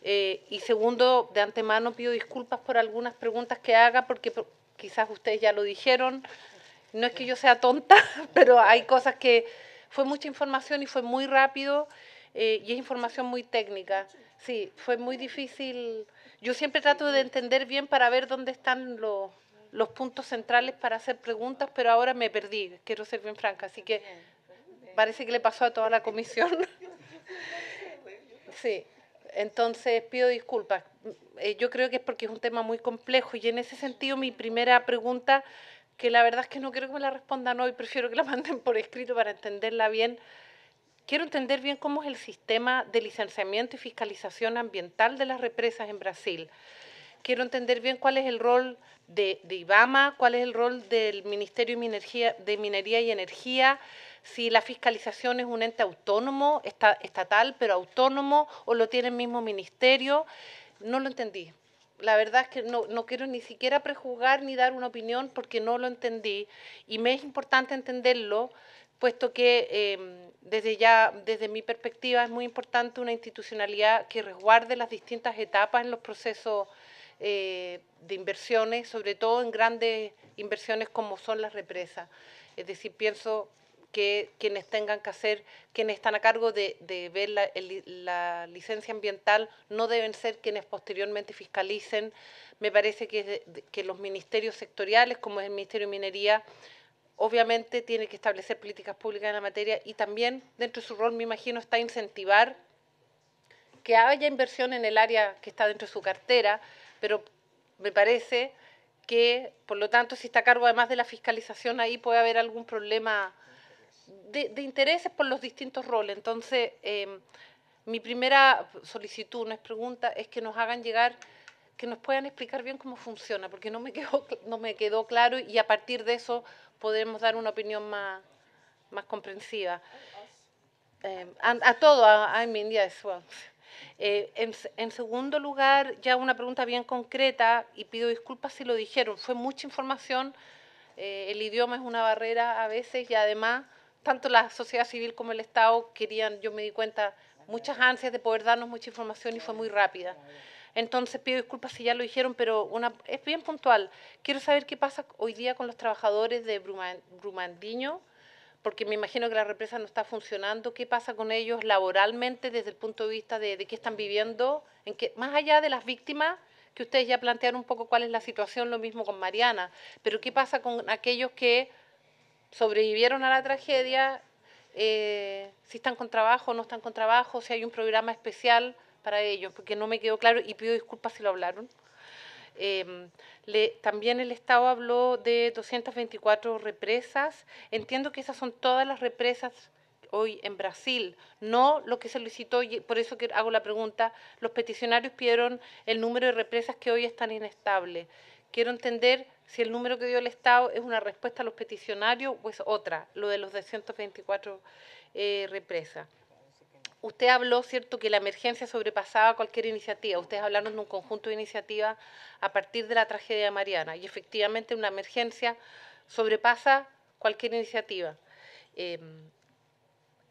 Eh, y segundo, de antemano pido disculpas por algunas preguntas que haga, porque quizás ustedes ya lo dijeron. No es que yo sea tonta, pero hay cosas que fue mucha información y fue muy rápido eh, y es información muy técnica. Sí, fue muy difícil. Yo siempre trato de entender bien para ver dónde están los, los puntos centrales para hacer preguntas, pero ahora me perdí, quiero ser bien franca. Así que parece que le pasó a toda la comisión. sí, entonces pido disculpas. Eh, yo creo que es porque es un tema muy complejo y en ese sentido mi primera pregunta, que la verdad es que no quiero que me la respondan hoy, prefiero que la manden por escrito para entenderla bien. Quiero entender bien cómo es el sistema de licenciamiento y fiscalización ambiental de las represas en Brasil. Quiero entender bien cuál es el rol de, IBAMA, cuál es el rol del Ministerio de Minería y Energía, si la fiscalización es un ente autónomo, está, estatal, pero autónomo, o lo tiene el mismo ministerio. No lo entendí. La verdad es que no, no quiero ni siquiera prejuzgar ni dar una opinión porque no lo entendí. Y me es importante entenderlo, puesto que em, desde ya, desde mi perspectiva, es muy importante una institucionalidad que resguarde las distintas etapas en los procesos eh, de inversiones, sobre todo en grandes inversiones como son las represas. Es decir, pienso que quienes tengan que hacer, quienes están a cargo de, ver la, licencia ambiental, no deben ser quienes posteriormente fiscalicen. Me parece que, que los ministerios sectoriales, como es el Ministerio de Minería, obviamente tiene que establecer políticas públicas en la materia y también dentro de su rol, me imagino, está incentivar que haya inversión en el área que está dentro de su cartera, pero me parece que, por lo tanto, si está a cargo además de la fiscalización, ahí puede haber algún problema de, intereses por los distintos roles. Entonces, em, mi primera solicitud, una pregunta, es que nos hagan llegar, que nos puedan explicar bien cómo funciona, porque no me quedó, no me quedó claro y a partir de eso podemos dar una opinión más, comprensiva. Eh, em, todos, a todo, I, mean, yes, eh, en, segundo lugar, ya una pregunta bien concreta, y pido disculpas si lo dijeron, fue mucha información, eh, el idioma es una barrera a veces y además tanto la sociedad civil como el Estado querían, yo me di cuenta, muchas ansias de poder darnos mucha información y fue muy rápida. Entonces pido disculpas si ya lo dijeron, pero es bien puntual. Quiero saber qué pasa hoy día con los trabajadores de Brumandiño, porque me imagino que la represa no está funcionando. ¿Qué pasa con ellos laboralmente desde el punto de vista de, qué están viviendo? más allá de las víctimas, que ustedes ya plantearon un poco cuál es la situación, lo mismo con Mariana, pero ¿qué pasa con aquellos que sobrevivieron a la tragedia, eh, si están con trabajo, o no están con trabajo, si hay un programa especial para ellos, porque no me quedó claro y pido disculpas si lo hablaron. Em, también el Estado habló de 224 represas. Entiendo que esas son todas las represas hoy en Brasil, no lo que se solicitó, por eso que hago la pregunta, los peticionarios pidieron el número de represas que hoy están inestables. Quiero entender si el número que dio el Estado es una respuesta a los peticionarios o es otra, lo de los 224 eh, represas. Usted habló, ¿cierto?, que la emergencia sobrepasaba cualquier iniciativa. Ustedes hablaron de un conjunto de iniciativas a partir de la tragedia de Mariana y efectivamente una emergencia sobrepasa cualquier iniciativa. Em,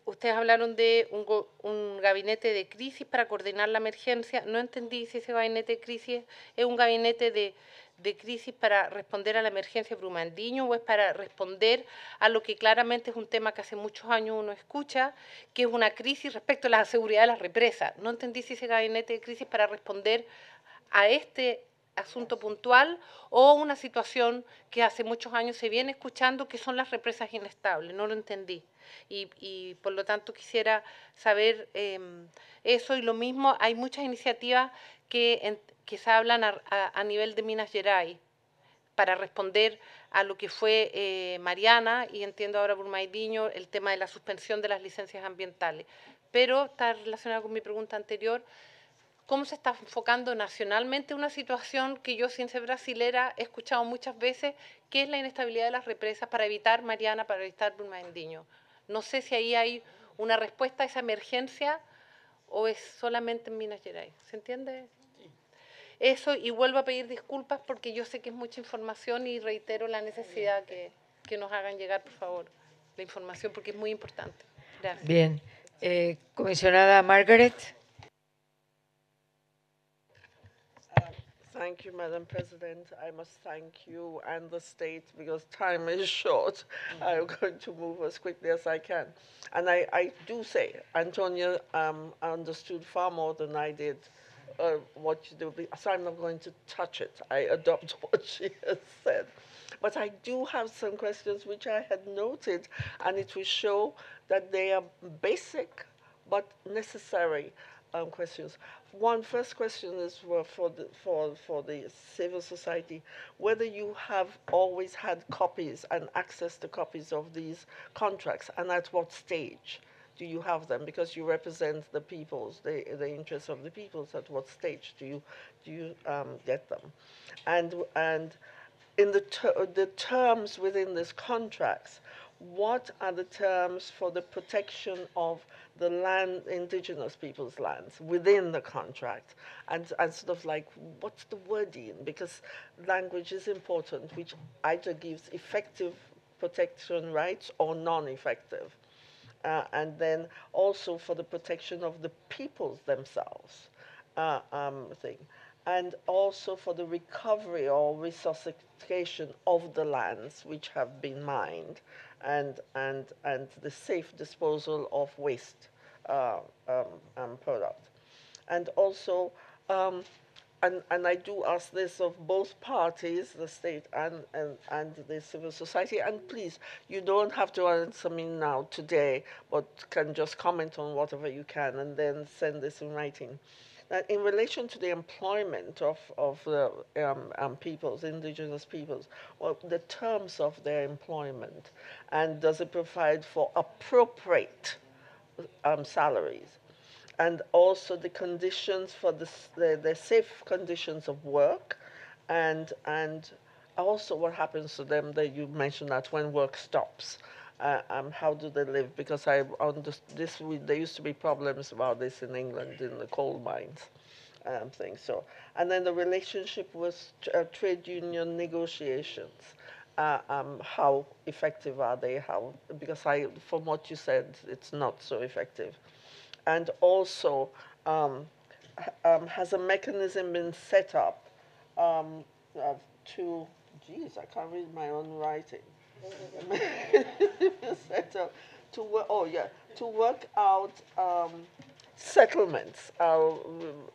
ustedes hablaron de un, gabinete de crisis para coordinar la emergencia. No entendí si ese gabinete de crisis es un gabinete de, de crisis para responder a la emergencia Brumandiño o es para responder a lo que claramente es un tema que hace muchos años uno escucha, que es una crisis respecto a la seguridad de las represas. No entendí si ese gabinete de crisis para responder a este asunto puntual o una situación que hace muchos años se viene escuchando, que son las represas inestables. No lo entendí. Y, por lo tanto quisiera saber em, eso. Y lo mismo, hay muchas iniciativas que, que se hablan a, nivel de Minas Gerais para responder a lo que fue eh, Mariana y entiendo ahora Burmaidiño el tema de la suspensión de las licencias ambientales. Pero está relacionado con mi pregunta anterior cómo se está enfocando nacionalmente una situación que yo, ciencia brasilera, he escuchado muchas veces, que es la inestabilidad de las represas para evitar Mariana, para evitar Endiño. No sé si ahí hay una respuesta a esa emergencia o es solamente en Minas Gerais. ¿Se entiende? Eso, y vuelvo a pedir disculpas porque yo sé que es mucha información y reitero la necesidad que, que nos hagan llegar, por favor, la información porque es muy importante. Gracias. Bien. Eh, comisionada Margaret. Thank you, Madam President. I must thank you and the state because time is short. Mm -hmm. I'm going to move as quickly as I can. And I, I do say, Antonia um, understood far more than I did uh, what you do, so I'm not going to touch it. I adopt what she has said. But I do have some questions which I had noted, and it will show that they are basic but necessary um, questions one first question is for the for for the civil society whether you have always had copies and access to copies of these contracts and at what stage do you have them because you represent the peoples the the interests of the peoples at what stage do you do you um, get them and and in the ter the terms within these contracts what are the terms for the protection of the land, indigenous people's lands within the contract, and, and sort of like what's the wording? Because language is important, which either gives effective protection rights or non-effective. Uh, and then also for the protection of the peoples themselves uh, um, thing. And also for the recovery or resuscitation of the lands which have been mined and, and, and the safe disposal of waste uh, um, um, product. And also, um, and, and I do ask this of both parties, the state and, and, and the civil society, and please, you don't have to answer me now today, but can just comment on whatever you can and then send this in writing that in relation to the employment of, of the um, um, peoples, indigenous peoples, well, the terms of their employment, and does it provide for appropriate um, salaries? And also the conditions for the, the, the safe conditions of work, and, and also what happens to them that you mentioned that when work stops uh, um, how do they live? Because I on this, we, there used to be problems about this in England in the coal mines. Um, thing so, and then the relationship was uh, trade union negotiations. Uh, um, how effective are they? How because I, from what you said, it's not so effective, and also um, um, has a mechanism been set up uh, to? Geez, I can't read my own writing. so to work, oh yeah, to work out um, settlements, uh,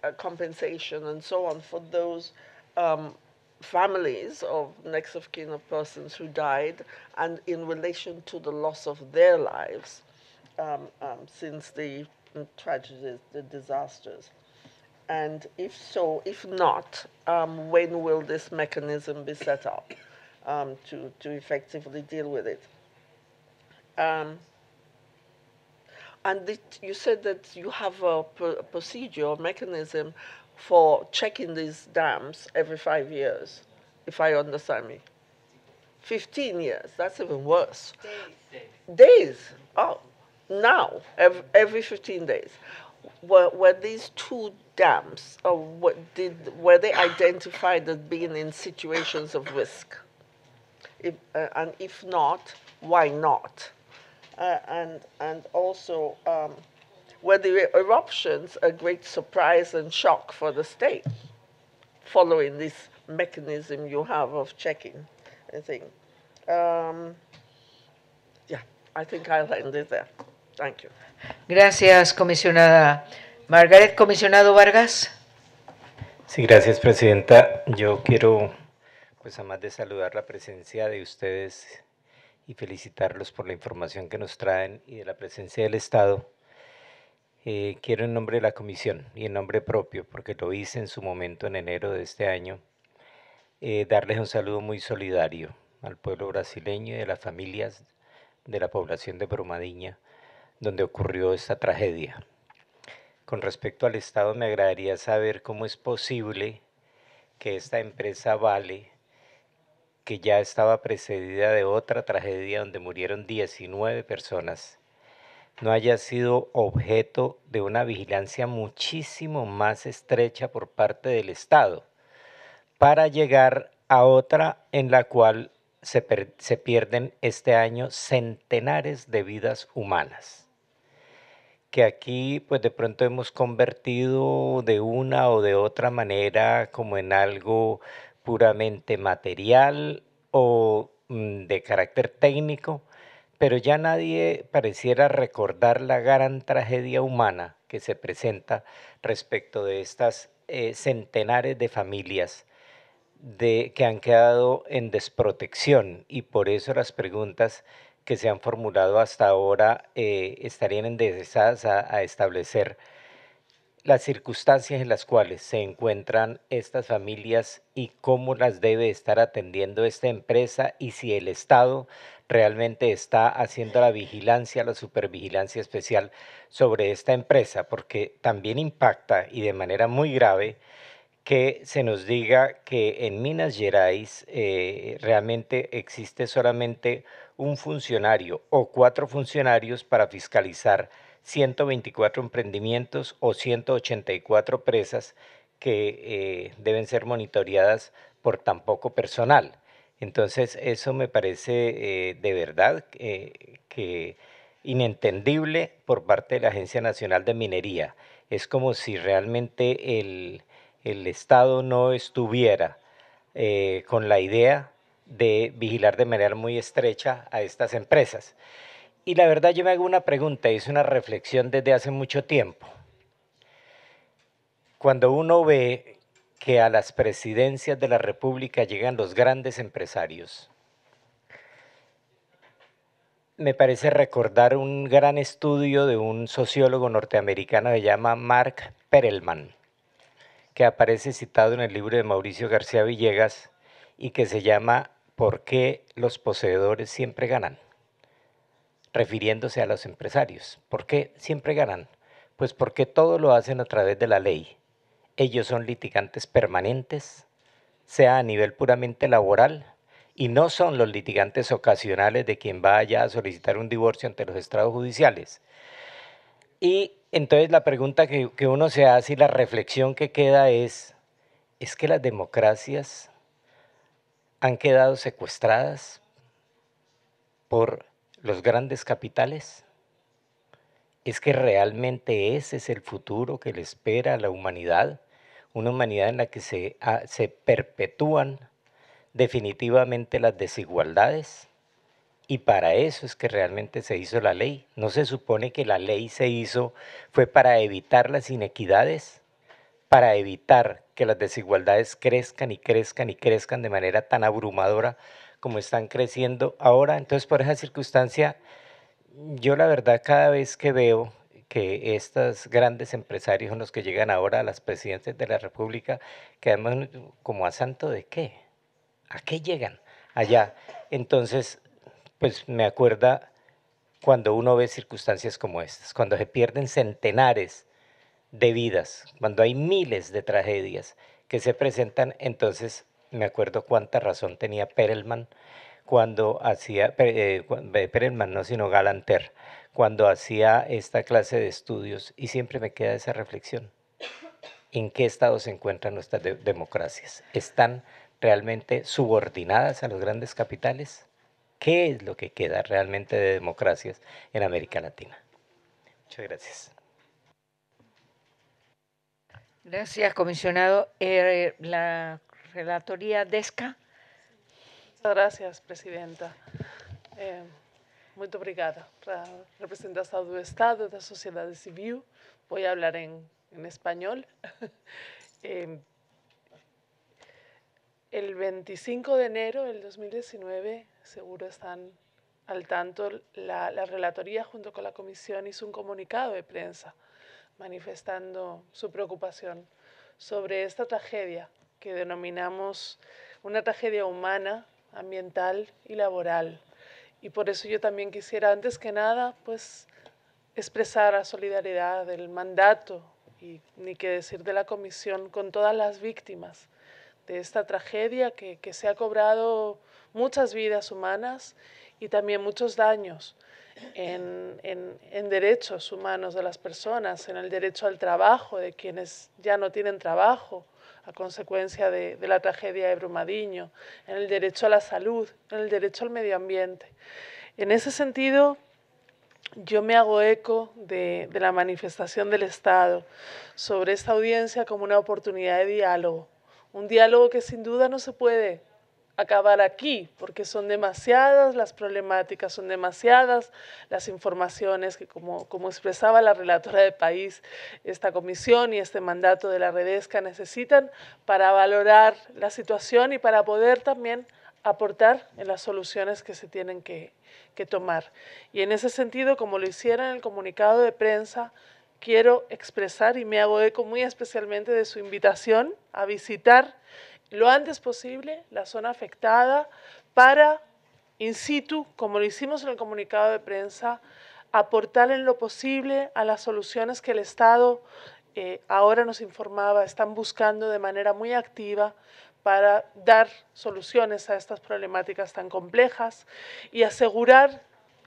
uh, compensation, and so on for those um, families of next of kin of persons who died, and in relation to the loss of their lives um, um since the tragedies, the disasters. And if so, if not, um, when will this mechanism be set up? um, to, to effectively deal with it. Um, and it, you said that you have a, pr- a procedure or mechanism for checking these dams every five years, if I understand me. 15 years, that's even worse. Days. Days? Oh, now, every, every 15 days. Were, were these two dams, or what did, were they identified as being in situations of risk? if, uh, and if not, why not? Uh, and, and also, um, were the eruptions a great surprise and shock for the state following this mechanism you have of checking I think. Um, yeah, I think I'll end it there. Thank you. Gracias, comisionada. Margaret, comisionado Vargas. Sí, gracias, presidenta. Yo quiero Pues además de saludar la presencia de ustedes y felicitarlos por la información que nos traen y de la presencia del Estado, eh, quiero en nombre de la Comisión y en nombre propio, porque lo hice en su momento en enero de este año, eh, darles un saludo muy solidario al pueblo brasileño y a las familias de la población de Brumadiña, donde ocurrió esta tragedia. Con respecto al Estado, me agradaría saber cómo es posible que esta empresa Vale que ya estaba precedida de otra tragedia donde murieron 19 personas, no haya sido objeto de una vigilancia muchísimo más estrecha por parte del Estado, para llegar a otra en la cual se, se pierden este año centenares de vidas humanas que aquí pues de pronto hemos convertido de una o de otra manera como en algo puramente material o mm, de carácter técnico, pero ya nadie pareciera recordar la gran tragedia humana que se presenta respecto de estas eh, centenares de familias que han quedado en desprotección y por eso las preguntas que se han formulado hasta ahora eh, estarían enderezadas a establecer las circunstancias en las cuales se encuentran estas familias y cómo las debe estar atendiendo esta empresa y si el Estado realmente está haciendo la vigilancia, la supervigilancia especial sobre esta empresa, porque también impacta y de manera muy grave que se nos diga que en Minas Gerais eh, realmente existe solamente un funcionario o cuatro funcionarios para fiscalizar 124 emprendimientos o 184 presas que eh, deben ser monitoreadas por tan poco personal. Entonces, eso me parece eh, de verdad eh, que inentendible por parte de la Agencia Nacional de Minería. Es como si realmente el, el Estado no estuviera con la idea de vigilar de manera muy estrecha a estas empresas. Y la verdad yo me hago una pregunta, hice una reflexión desde hace mucho tiempo. Cuando uno ve que a las presidencias de la República llegan los grandes empresarios, me parece recordar un gran estudio de un sociólogo norteamericano que se llama Mark Perelman, que aparece citado en el libro de Mauricio García Villegas y que se llama ¿Por qué los poseedores siempre ganan? refiriéndose a los empresarios. ¿Por qué siempre ganan? Pues porque todo lo hacen a través de la ley. Ellos son litigantes permanentes, sea a nivel puramente laboral, y no son los litigantes ocasionales de quien vaya a solicitar un divorcio ante los Estados judiciales. Y entonces la pregunta que, que uno se hace y la reflexión que queda es, ¿es que las democracias han quedado secuestradas por los grandes capitales? ¿Es que realmente ese es el futuro que le espera a la humanidad? Una humanidad en la que ah, se, perpetúan definitivamente las desigualdades. Y para eso es que realmente se hizo la ley. No se supone que la ley se hizo fue para evitar las inequidades, para evitar que las desigualdades crezcan y crezcan y crezcan de manera tan abrumadora como están creciendo ahora. Entonces, por esa circunstancia, yo la verdad cada vez que veo que estos grandes empresarios son los que llegan ahora a las presidentes de la República, que además como a santo de qué, a qué llegan allá. Entonces, pues me acuerda cuando uno ve circunstancias como estas, cuando se pierden centenares de vidas, cuando hay miles de tragedias que se presentan, entonces me acuerdo cuánta razón tenía Perelman cuando hacía, eh, eh, Perelman no, sino Galanter, cuando hacía esta clase de estudios y siempre me queda esa reflexión. ¿En qué estado se encuentran nuestras democracias? ¿Están realmente subordinadas a los grandes capitales? ¿Qué es lo que queda realmente de democracias en América Latina? Muchas gracias. Gracias, comisionado. Eh, la Relatoría Desca. Muchas gracias, Presidenta. Eh, gracias. obrigada. Para Estado de Estado, Sociedad sociedade civil, voy a hablar en español. Eh, el 25 de enero del 2019, seguro están al tanto, la, la Relatoría junto con la Comisión hizo un comunicado de prensa manifestando su preocupación sobre esta tragedia que denominamos una tragedia humana, ambiental y laboral. Y por eso yo también quisiera, antes que nada, pues expresar la solidaridad del mandato y ni qué decir de la comisión con todas las víctimas de esta tragedia que, se ha cobrado muchas vidas humanas y también muchos daños en, derechos humanos de las personas, en el derecho al trabajo de quienes ya no tienen trabajo, a consecuencia de, la tragedia de Brumadiño, en el derecho a la salud, en el derecho al medio ambiente. En ese sentido, yo me hago eco de, la manifestación del Estado sobre esta audiencia como una oportunidad de diálogo, un diálogo que sin duda no se puede acabar aquí, porque son demasiadas las problemáticas, son demasiadas las informaciones que, como, como expresaba la relatora de país, esta comisión y este mandato de la Redesca necesitan para valorar la situación y para poder también aportar en las soluciones que se tienen que, que tomar. Y en ese sentido, como lo hicieron en el comunicado de prensa, quiero expresar y me hago muy especialmente de su invitación a visitar lo antes posible la zona afectada para, in situ, como lo hicimos en el comunicado de prensa, aportar en lo posible a las soluciones que el Estado eh, ahora nos informaba, están buscando de manera muy activa para dar soluciones a estas problemáticas tan complejas y asegurar,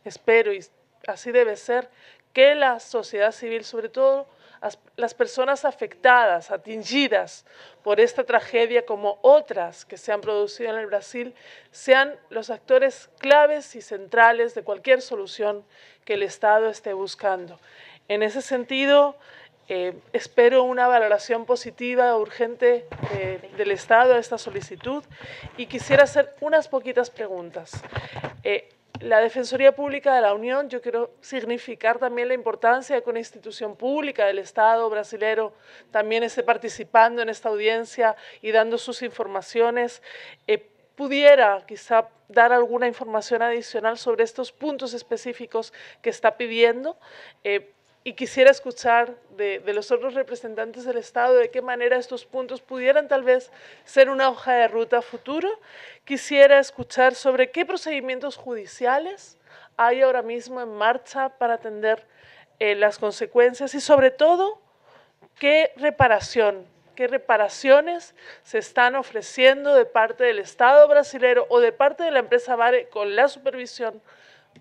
espero y así debe ser, que la sociedad civil, sobre todo las personas afectadas, atingidas por esta tragedia, como otras que se han producido en el Brasil, sean los actores claves y centrales de cualquier solución que el Estado esté buscando. En ese sentido, eh, espero una valoración positiva, e urgente del Estado a esta solicitud y quisiera hacer unas poquitas preguntas. Eh, la Defensoría Pública de la Unión, yo quiero significar también la importancia de que una institución pública del Estado brasilero también esté participando en esta audiencia y dando sus informaciones. Eh, pudiera quizá dar alguna información adicional sobre estos puntos específicos que está pidiendo. Eh, y quisiera escuchar de, los otros representantes del Estado de qué manera estos puntos pudieran tal vez ser una hoja de ruta futuro. Quisiera escuchar sobre qué procedimientos judiciales hay ahora mismo en marcha para atender eh, las consecuencias y sobre todo qué reparación, qué reparaciones se están ofreciendo de parte del Estado brasileño o de parte de la empresa Vare con la supervisión,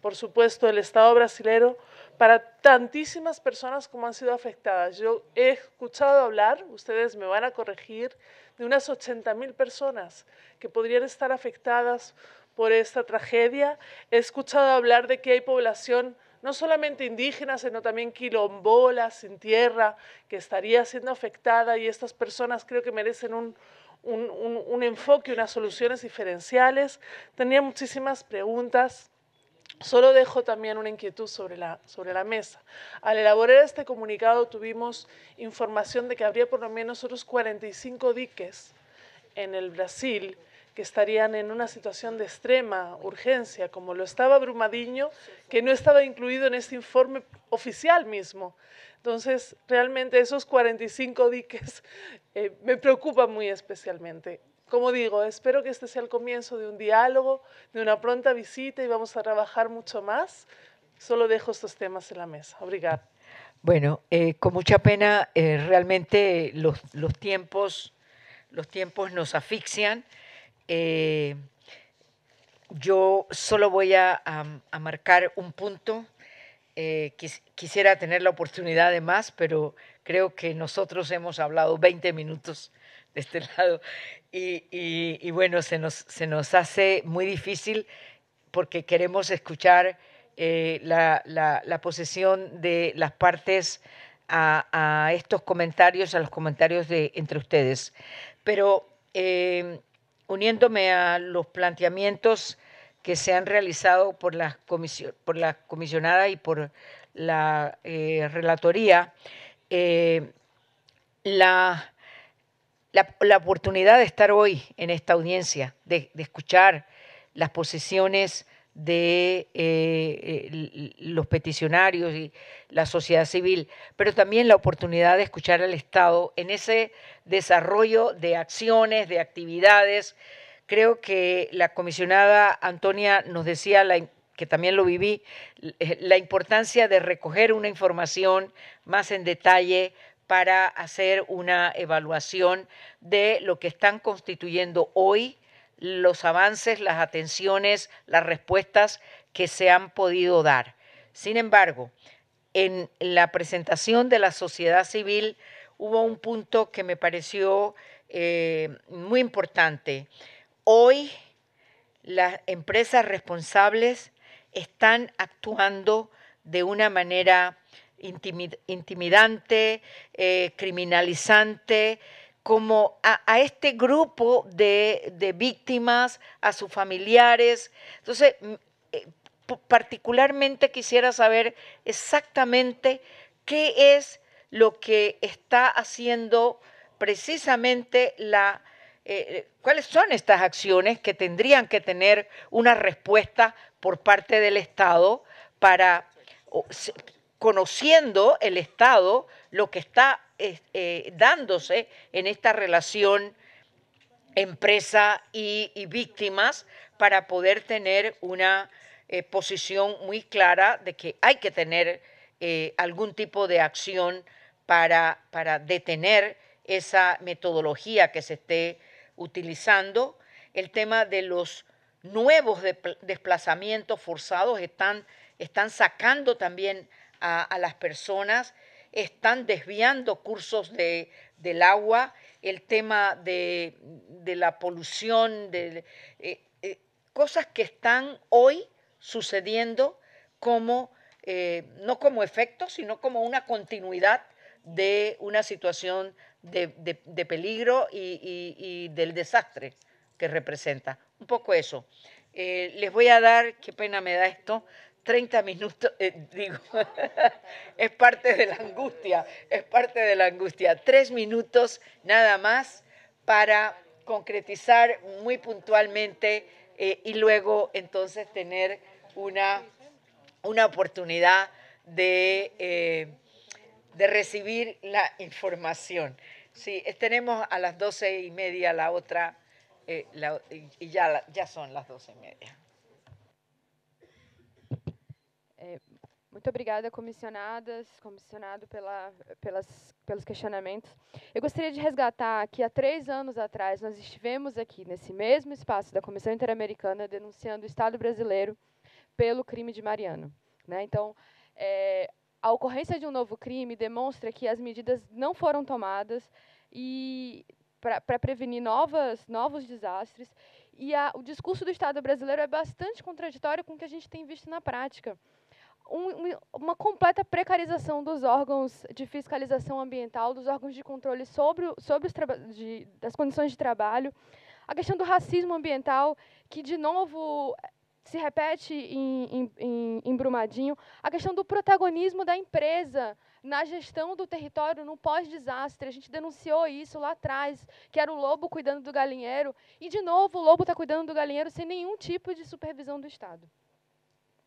por supuesto, del Estado brasileño para tantísimas personas como han sido afectadas. Yo he escuchado hablar, ustedes me van a corregir, de unas 80.000 personas que podrían estar afectadas por esta tragedia. He escuchado hablar de que hay población no solamente indígena, sino también quilombola, sin tierra, que estaría siendo afectada y estas personas creo que merecen un, un enfoque, unas soluciones diferenciales. Tenía muchísimas preguntas. Solo dejo también una inquietud sobre la, sobre la mesa. Al elaborar este comunicado tuvimos información de que habría por lo menos otros 45 diques en el Brasil que estarían en una situación de extrema urgencia, como lo estaba Brumadinho, que no estaba incluido en este informe oficial mismo. Entonces, realmente esos 45 diques eh, me preocupan muy especialmente. Como digo, espero que este sea el comienzo de un diálogo, de una pronta visita y vamos a trabajar mucho más. Solo dejo estos temas en la mesa. Obrigada. Bueno, eh, con mucha pena, eh, realmente los, tiempos, los tiempos nos asfixian. Eh, yo solo voy a, marcar un punto. quisiera tener la oportunidad de más, pero creo que nosotros hemos hablado 20 minutos de este lado y, bueno, se nos, se nos hace muy difícil porque queremos escuchar eh, la, la, posesión de las partes a, estos comentarios, a los comentarios de entre ustedes. Pero eh, uniéndome a los planteamientos que se han realizado por la, comisión, por la comisionada y por la eh, relatoría, la la, oportunidad de estar hoy en esta audiencia, de, escuchar las posiciones de eh, eh, los peticionarios y la sociedad civil, pero también la oportunidad de escuchar al Estado en ese desarrollo de acciones, de actividades. Creo que la comisionada Antonia nos decía, que también lo viví, eh, la importancia de recoger una información más en detalle para hacer una evaluación de lo que están constituyendo hoy los avances, las atenciones, las respuestas que se han podido dar. Sin embargo, en la presentación de la sociedad civil hubo un punto que me pareció eh, muy importante. Hoy las empresas responsables están actuando de una manera intimidante, eh, criminalizante, como a, este grupo de, víctimas, a sus familiares. Entonces, eh, particularmente quisiera saber exactamente qué es lo que está haciendo precisamente la... Eh, ¿Cuáles son estas acciones que tendrían que tener una respuesta por parte del Estado para conociendo el Estado lo que está eh, dándose en esta relación empresa y, víctimas para poder tener una eh, posición muy clara de que hay que tener eh, algún tipo de acción para, para detener esa metodología que se esté utilizando. El tema de los nuevos desplazamientos forzados están, están sacando también a, las personas, están desviando cursos del agua, el tema de, la polución, de, eh, eh, cosas que están hoy sucediendo como, eh, no como efecto, sino como una continuidad de una situación de, peligro y, del desastre que representa. Un poco eso. les voy a dar, qué pena me da esto, 30 minutos, eh, digo, es parte de la angustia, es parte de la angustia. Tres minutos nada más para concretizar muy puntualmente eh, y luego entonces tener una, una oportunidad de, eh, de recibir la información. Sí, tenemos a las doce y media la otra, y ya, ya son las doce y media. Muito obrigada, comissionadas, comissionado pela, pelas, pelos questionamentos. Eu gostaria de resgatar que há três anos atrás nós estivemos aqui nesse mesmo espaço da Comissão Interamericana denunciando o Estado brasileiro pelo crime de Mariano. Né? Então, é, a ocorrência de um novo crime demonstra que as medidas não foram tomadas e para prevenir novas, novos desastres. E a, o discurso do Estado brasileiro é bastante contraditório com o que a gente tem visto na prática um, uma completa precarização dos órgãos de fiscalização ambiental, dos órgãos de controle sobre, sobre os de, das condições de trabalho, a questão do racismo ambiental, que, de novo, eh, se repete em, em, em, Brumadinho, a questão do protagonismo da empresa na gestão do território no pós-desastre. A gente denunciou isso lá atrás, que era o lobo cuidando do galinheiro, e de novo o lobo está cuidando do galinheiro sem nenhum tipo de supervisão do Estado.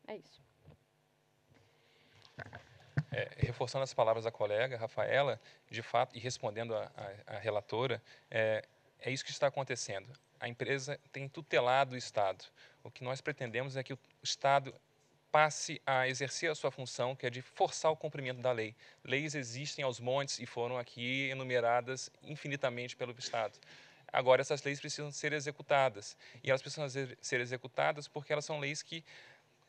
É isso é, reforçando as palavras da colega Rafaela, de fato, e respondendo à relatora, é, é isso que está acontecendo. A empresa tem tutelado o Estado. O que nós pretendemos é que o Estado passe a exercer a sua função, que é de forçar o cumprimento da lei. Leis existem aos montes e foram aqui enumeradas infinitamente pelo Estado. Agora, essas leis precisam ser executadas. E elas precisam ser executadas porque elas são leis que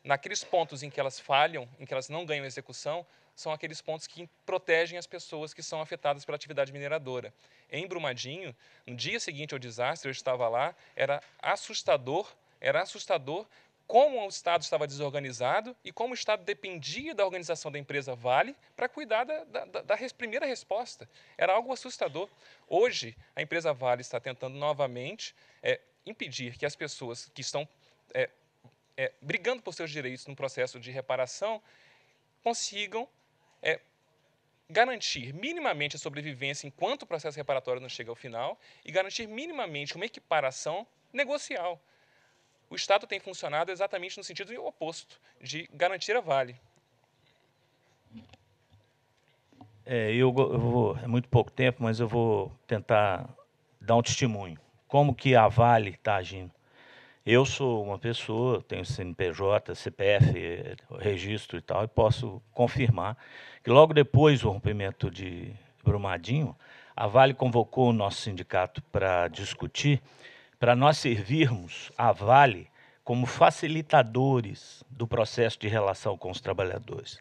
naqueles pontos em que elas falham, em que elas não ganham execução, são aqueles pontos que protegem as pessoas que são afetadas pela atividade mineradora. Em Brumadinho, no dia seguinte ao desastre, eu estava lá, era assustador, era assustador como o Estado estava desorganizado e como o Estado dependia da organização da empresa Vale para cuidar da, da, da, primeira resposta. Era algo assustador. Hoje, a empresa Vale está tentando novamente é, impedir que as pessoas que estão é, é, brigando por seus direitos no processo de reparação, consigam é, garantir minimamente a sobrevivência enquanto o processo reparatório não chega ao final e garantir minimamente uma equiparação negocial. O Estado tem funcionado exatamente no sentido oposto, de garantir a vale. É, eu, eu vou, é muito pouco tempo, mas eu vou tentar dar um testemunho. Como que a Vale está agindo? Eu sou uma pessoa, tenho CNPJ, CPF, registro e tal, e posso confirmar que logo depois do rompimento de Brumadinho, a Vale convocou o nosso sindicato para discutir, para nós servirmos a Vale como facilitadores do processo de relação com os trabalhadores.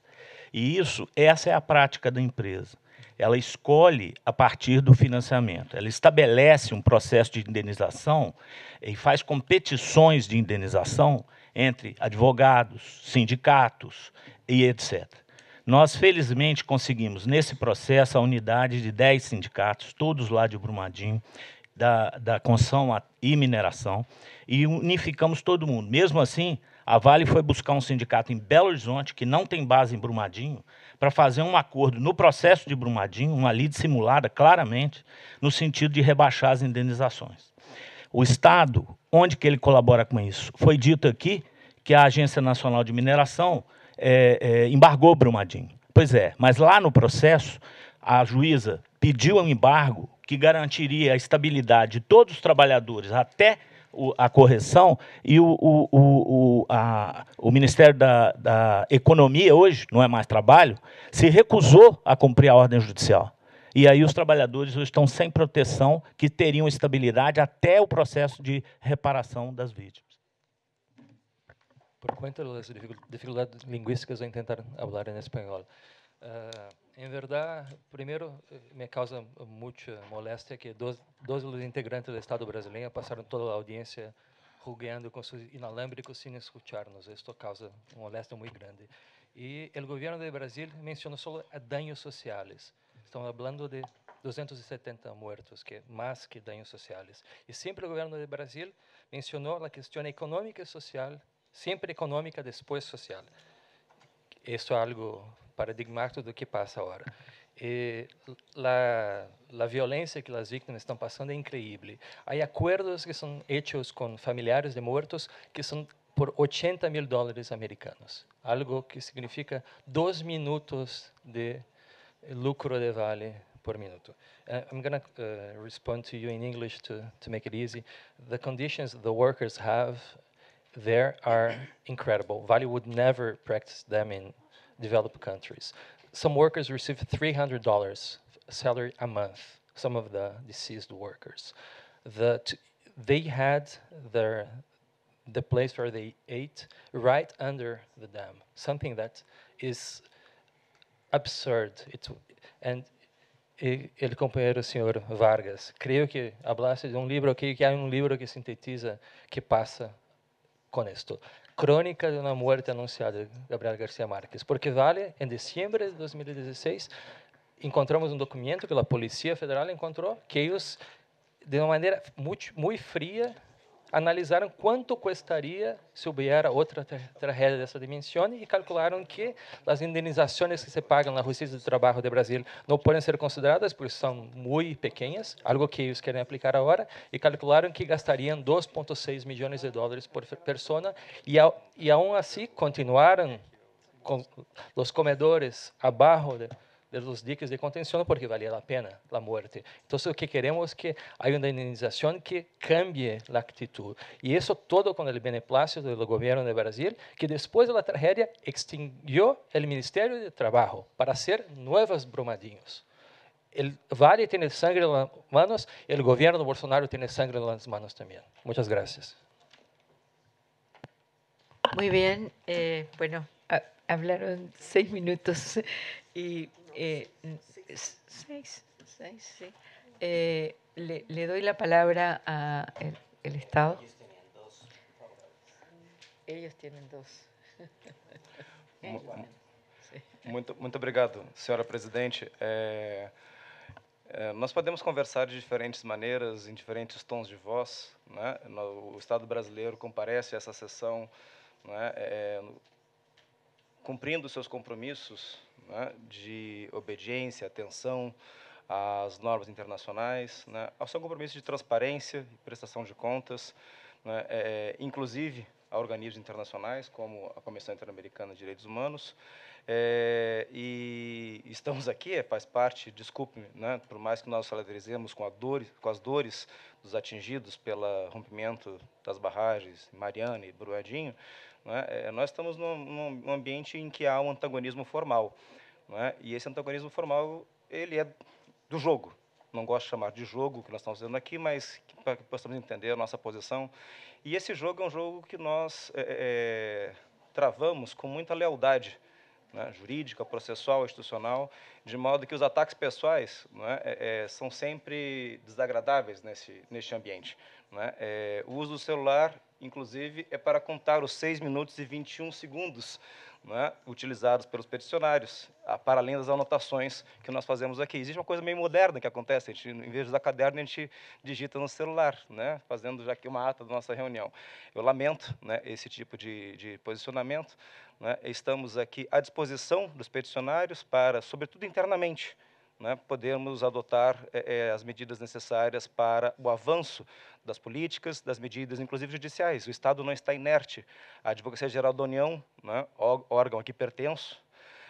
E isso, essa é a prática da empresa ela escolhe a partir do financiamento. Ela estabelece um processo de indenização e faz competições de indenização entre advogados, sindicatos e etc. Nós, felizmente, conseguimos, nesse processo, a unidade de 10 sindicatos, todos lá de Brumadinho, da, da construção e mineração, e unificamos todo mundo. Mesmo assim, a Vale foi buscar um sindicato em Belo Horizonte, que não tem base em Brumadinho, para fazer um acordo no processo de Brumadinho, uma lide simulada claramente, no sentido de rebaixar as indenizações. O Estado, onde que ele colabora com isso? Foi dito aqui que a Agência Nacional de Mineração é, é, embargou Brumadinho. Pois é, mas lá no processo, a juíza pediu um embargo que garantiria a estabilidade de todos os trabalhadores até a correção, e o, o, o, a, o Ministério da, da Economia, hoje, não é mais trabalho, se recusou a cumprir a ordem judicial. E aí os trabalhadores estão sem proteção, que teriam estabilidade até o processo de reparação das vítimas. Por quanto às dificuldades linguísticas, vou tentar falar em espanhol. Uh... Em verdade, primeiro me causa muita moléstia que dois dos integrantes do Estado brasileiro passaram toda a audiência rugueando seus inalâmbricos inalámbricos sin nos Isso causa uma moléstia muito grande. E o governo do Brasil menciona só daños sociais. Estamos falando de 270 mortos, que é mais que daños sociais. E sempre o governo do Brasil mencionou a questão econômica e social, Sempre econômica depois social. Isso é algo paradigmático do que passa agora. E la, la, que as vítimas estão passando é increíble. Há acordos que são feitos com familiares de mortos que são por 80 mil dólares americanos, algo que significa dois minutos de lucro de Vale por minuto. Uh, I'm going to uh, respond to you in English to, to make it easy. The conditions the workers have there are incredible. Vale would never practice them in developed countries. Some workers receive $300 salary a month, some of the deceased workers. The they had their the place where they ate right under the dam, something that is absurd. It, and el companheiro senhor Vargas, creio que hablasse de um livro aqui, que há um livro que sintetiza, que passa com isto. Crônica de uma Morte Anunciada, Gabriel Garcia Marques, porque vale, em dezembro de 2016, encontramos um documento que a Polícia Federal encontrou que eles, de uma maneira muito, muito fria, analisaram quanto custaria se houvesse outra tragédia dessa dimensão e calcularam que as indenizações que se pagam na Justiça do Trabalho do Brasil não podem ser consideradas porque são muito pequenas, algo que eles querem aplicar agora, e calcularam que gastariam 2,6 milhões de dólares por pessoa e, e aún assim continuaram com os comedores abaixo de de los diques de contenção porque valia a pena a morte. Então, o que queremos é que haja uma indenização que cambie a atitude. E isso todo com o beneplácito do governo do Brasil, que depois da tragédia extinguiu o Ministério de Trabalho para ser novas Brumadinhos. O Vale tem sangue nas mãos, o governo Bolsonaro tem sangue nas mãos também. Muitas graças. muito bem eh, bueno, hablaron seis minutos y eh, seis, seis, sí. eh, le, le, doy la palabra a el, el Estado. Ellos tienen dos. Muito, muito obrigado, senhora presidente. É, é, nós podemos conversar de diferentes maneiras, em diferentes tons de voz. Né? O Estado brasileiro comparece a essa sessão né, é, cumprindo seus compromissos né, de obediência, atenção às normas internacionais, né, ao seu compromisso de transparência e prestação de contas, né, é, inclusive a organismos internacionais, como a Comissão Interamericana de Direitos Humanos. É, e estamos aqui, é, faz parte, desculpe-me, né, por mais que nós solidarizemos com, dor, com, as dores dos atingidos pelo rompimento das barragens Mariana e Bruadinho, né, é, nós estamos num, num ambiente em que há um antagonismo formal. É? E esse antagonismo formal, ele é do jogo. Não gosto de chamar de jogo que nós estamos fazendo aqui, mas para que possamos entender a nossa posição. E esse jogo é um jogo que nós é, é, travamos com muita lealdade né? jurídica, processual, institucional, de modo que os ataques pessoais é, é, é, são sempre desagradáveis nesse, neste ambiente. o uso do celular, inclusive, é para contar os 6 minutos e 21 segundos né, utilizados pelos peticionários, para além das anotações que nós fazemos aqui. Existe uma coisa meio moderna que acontece, a gente, em vez de usar caderno, a gente digita no celular, né, fazendo já aqui uma ata da nossa reunião. Eu lamento né, esse tipo de, de posicionamento. Né. Estamos aqui à disposição dos peticionários para, sobretudo internamente, né, podermos adotar é, as medidas necessárias para o avanço das políticas, das medidas, inclusive judiciais. O Estado não está inerte. A Advocacia Geral da União, né, órgão a que pertenço,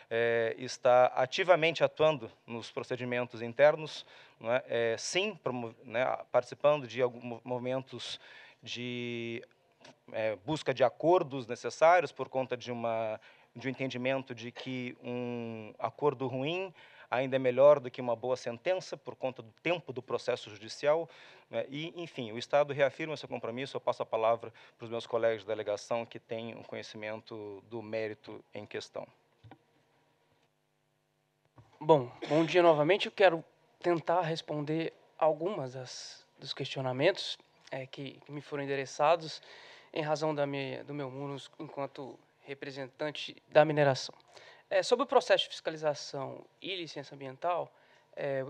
é, está ativamente atuando nos procedimentos internos, né, é, sim, né, participando de alguns momentos de busca de acordos necessários por conta de uma de um entendimento de que um acordo ruim ainda é melhor do que uma boa sentença por conta do tempo do processo judicial. Né? E, enfim, o Estado reafirma seu compromisso. Eu passo a palavra para os meus colegas da delegação que têm um conhecimento do mérito em questão. Bom, bom dia novamente. Eu quero tentar responder algumas das, dos questionamentos é, que, que, me foram endereçados em razão minha, do meu mundo enquanto representante da mineração. É, sobre o processo de fiscalização e licença ambiental, é,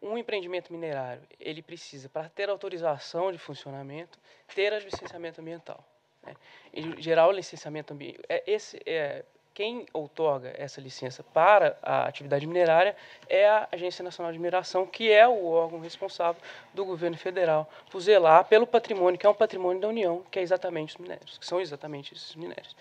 um empreendimento minerário, ele precisa, para ter autorização de funcionamento, ter a licenciamento ambiental. Né? Em geral, o licenciamento ambiental... É, esse, é, quem outorga essa licença para a atividade minerária é a Agência Nacional de Mineração, que é o órgão responsável do governo federal por zelar pelo patrimônio, que é um patrimônio da União, que é exatamente os minérios, que são exatamente esses minérios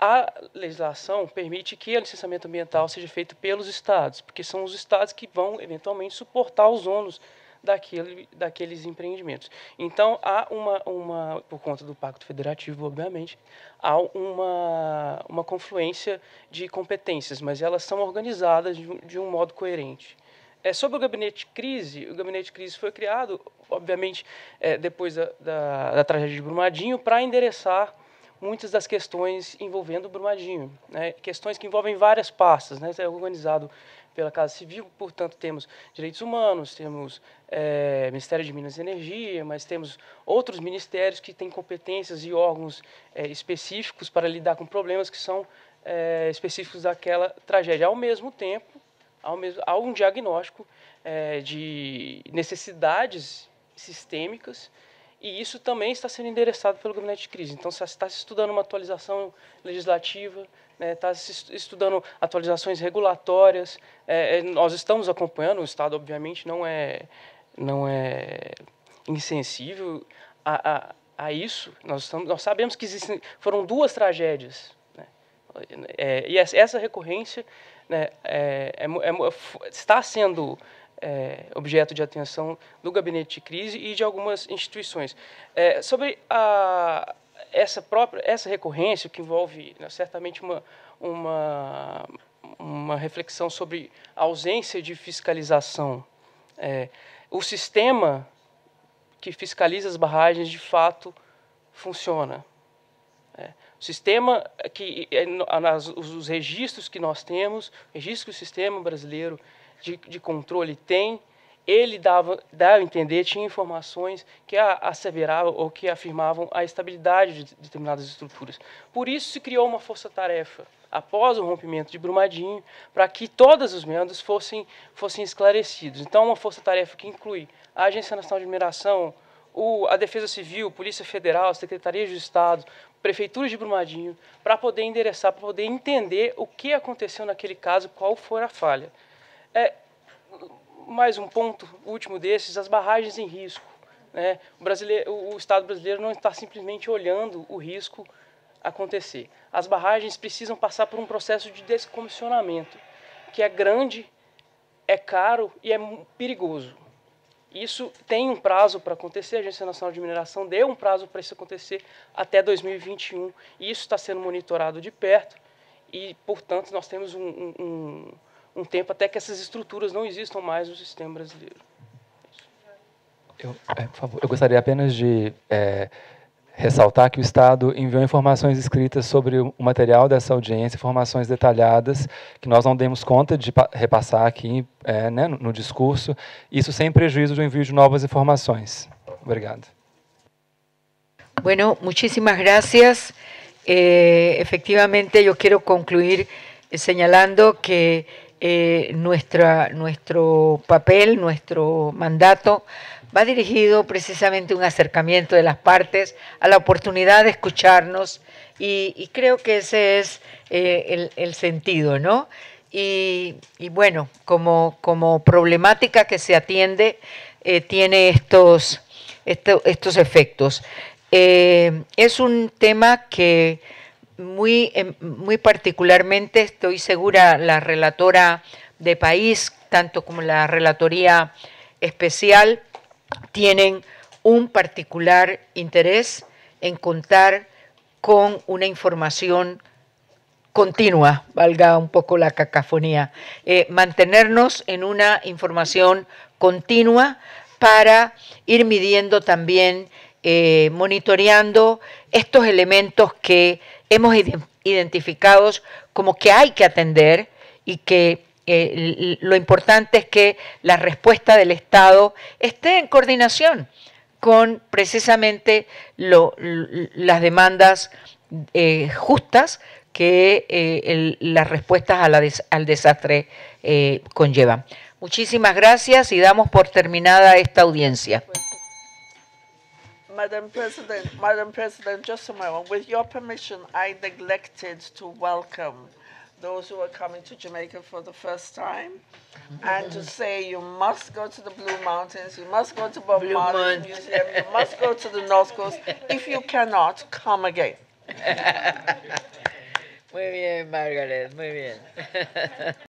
a legislação permite que o licenciamento ambiental seja feito pelos estados, porque são os estados que vão eventualmente suportar os ônus daquele, daqueles empreendimentos. Então há uma, uma, por conta do pacto federativo, obviamente, há uma, uma confluência de competências, mas elas são organizadas de, de um modo coerente. É, sobre o gabinete crise, o gabinete crise foi criado, obviamente, é, depois da, da, da tragédia de Brumadinho, para endereçar muitas das questões envolvendo o Brumadinho, né? questões que envolvem várias pastas, né? é organizado pela Casa Civil, portanto temos direitos humanos, temos é, Ministério de Minas e Energia, mas temos outros ministérios que têm competências e órgãos é, específicos para lidar com problemas que são é, específicos daquela tragédia. Ao mesmo tempo, ao mesmo, há um diagnóstico de necessidades sistêmicas e isso também está sendo endereçado pelo gabinete de crise. Então, está se estudando uma atualização legislativa, né, está né, se estudando atualizações regulatórias. É, é, nós estamos acompanhando, o Estado, obviamente, não é, não é insensível a, a, a isso. Nós, estamos, nós sabemos que existem, foram duas tragédias. Né, é, e essa recorrência né, é, é, é está sendo é, objeto de atenção do gabinete de crise e de algumas instituições. É, sobre a, essa própria essa recorrência que envolve né, certamente uma, uma uma reflexão sobre a ausência de fiscalização. É, o sistema que fiscaliza as barragens de fato funciona. É, o sistema que é, os registros que nós temos, registro que o sistema brasileiro de, de controle tem, ele dava, dava a entender, tinha informações que asseveravam ou que afirmavam a estabilidade de determinadas estruturas. Por isso se criou uma força-tarefa, após o rompimento de Brumadinho, para que todas os meandros fossem, fossem esclarecidos. Então, uma força-tarefa que inclui a Agência Nacional de Mineração, o, a Defesa Civil, Polícia Federal, Secretaria de Estado, Prefeitura de Brumadinho, para poder endereçar, para poder entender o que aconteceu naquele caso, qual foi a falha. É, mais um ponto último desses, as barragens em risco. Né? O, brasileiro, o Estado brasileiro não está simplesmente olhando o risco acontecer. As barragens precisam passar por um processo de descomissionamento, que é grande, é caro e é perigoso. Isso tem um prazo para acontecer, a Agência Nacional de Mineração deu um prazo para isso acontecer até 2021, e isso está sendo monitorado de perto, e, portanto, nós temos um, um, um tempo até que essas estruturas não existam mais no sistema brasileiro. Eu, é, por favor, eu gostaria apenas de é, ressaltar que o Estado enviou informações escritas sobre o material dessa audiência, informações detalhadas, que nós não demos conta de repassar aqui é, né, no, no discurso, isso sem prejuízo do envio de novas informações. Obrigado. Bueno, muchísimas gracias. Eh, efectivamente, yo quiero concluir eh, señalando que Eh, nuestra, nuestro papel, nuestro mandato, va dirigido precisamente a un acercamiento de las partes a la oportunidad de escucharnos y, creo que ese es eh, el, sentido, ¿no? Y, bueno, como, como, problemática que se atiende, eh, tiene estos, estos efectos. es un tema que muy, eh, muy particularmente estoy segura la relatora de país, tanto como la relatoría especial, tienen un particular interés en contar con una información continua, valga un poco la cacafonía, eh, mantenernos en una información continua para ir midiendo también, eh, monitoreando estos elementos que hemos identificado como que hay que atender y que eh, lo importante es que la respuesta del Estado esté en coordinación con precisamente las demandas eh, justas que eh, las respuestas a al desastre conllevan. Muchísimas gracias y damos por terminada esta audiencia. Madam President, Madam President, just a moment. With your permission, I neglected to welcome those who are coming to Jamaica for the first time and to say you must go to the Blue Mountains, you must go to Bob Marley Museum, you must go to the North Coast. If you cannot, come again. Muy bien, Margaret, muy bien.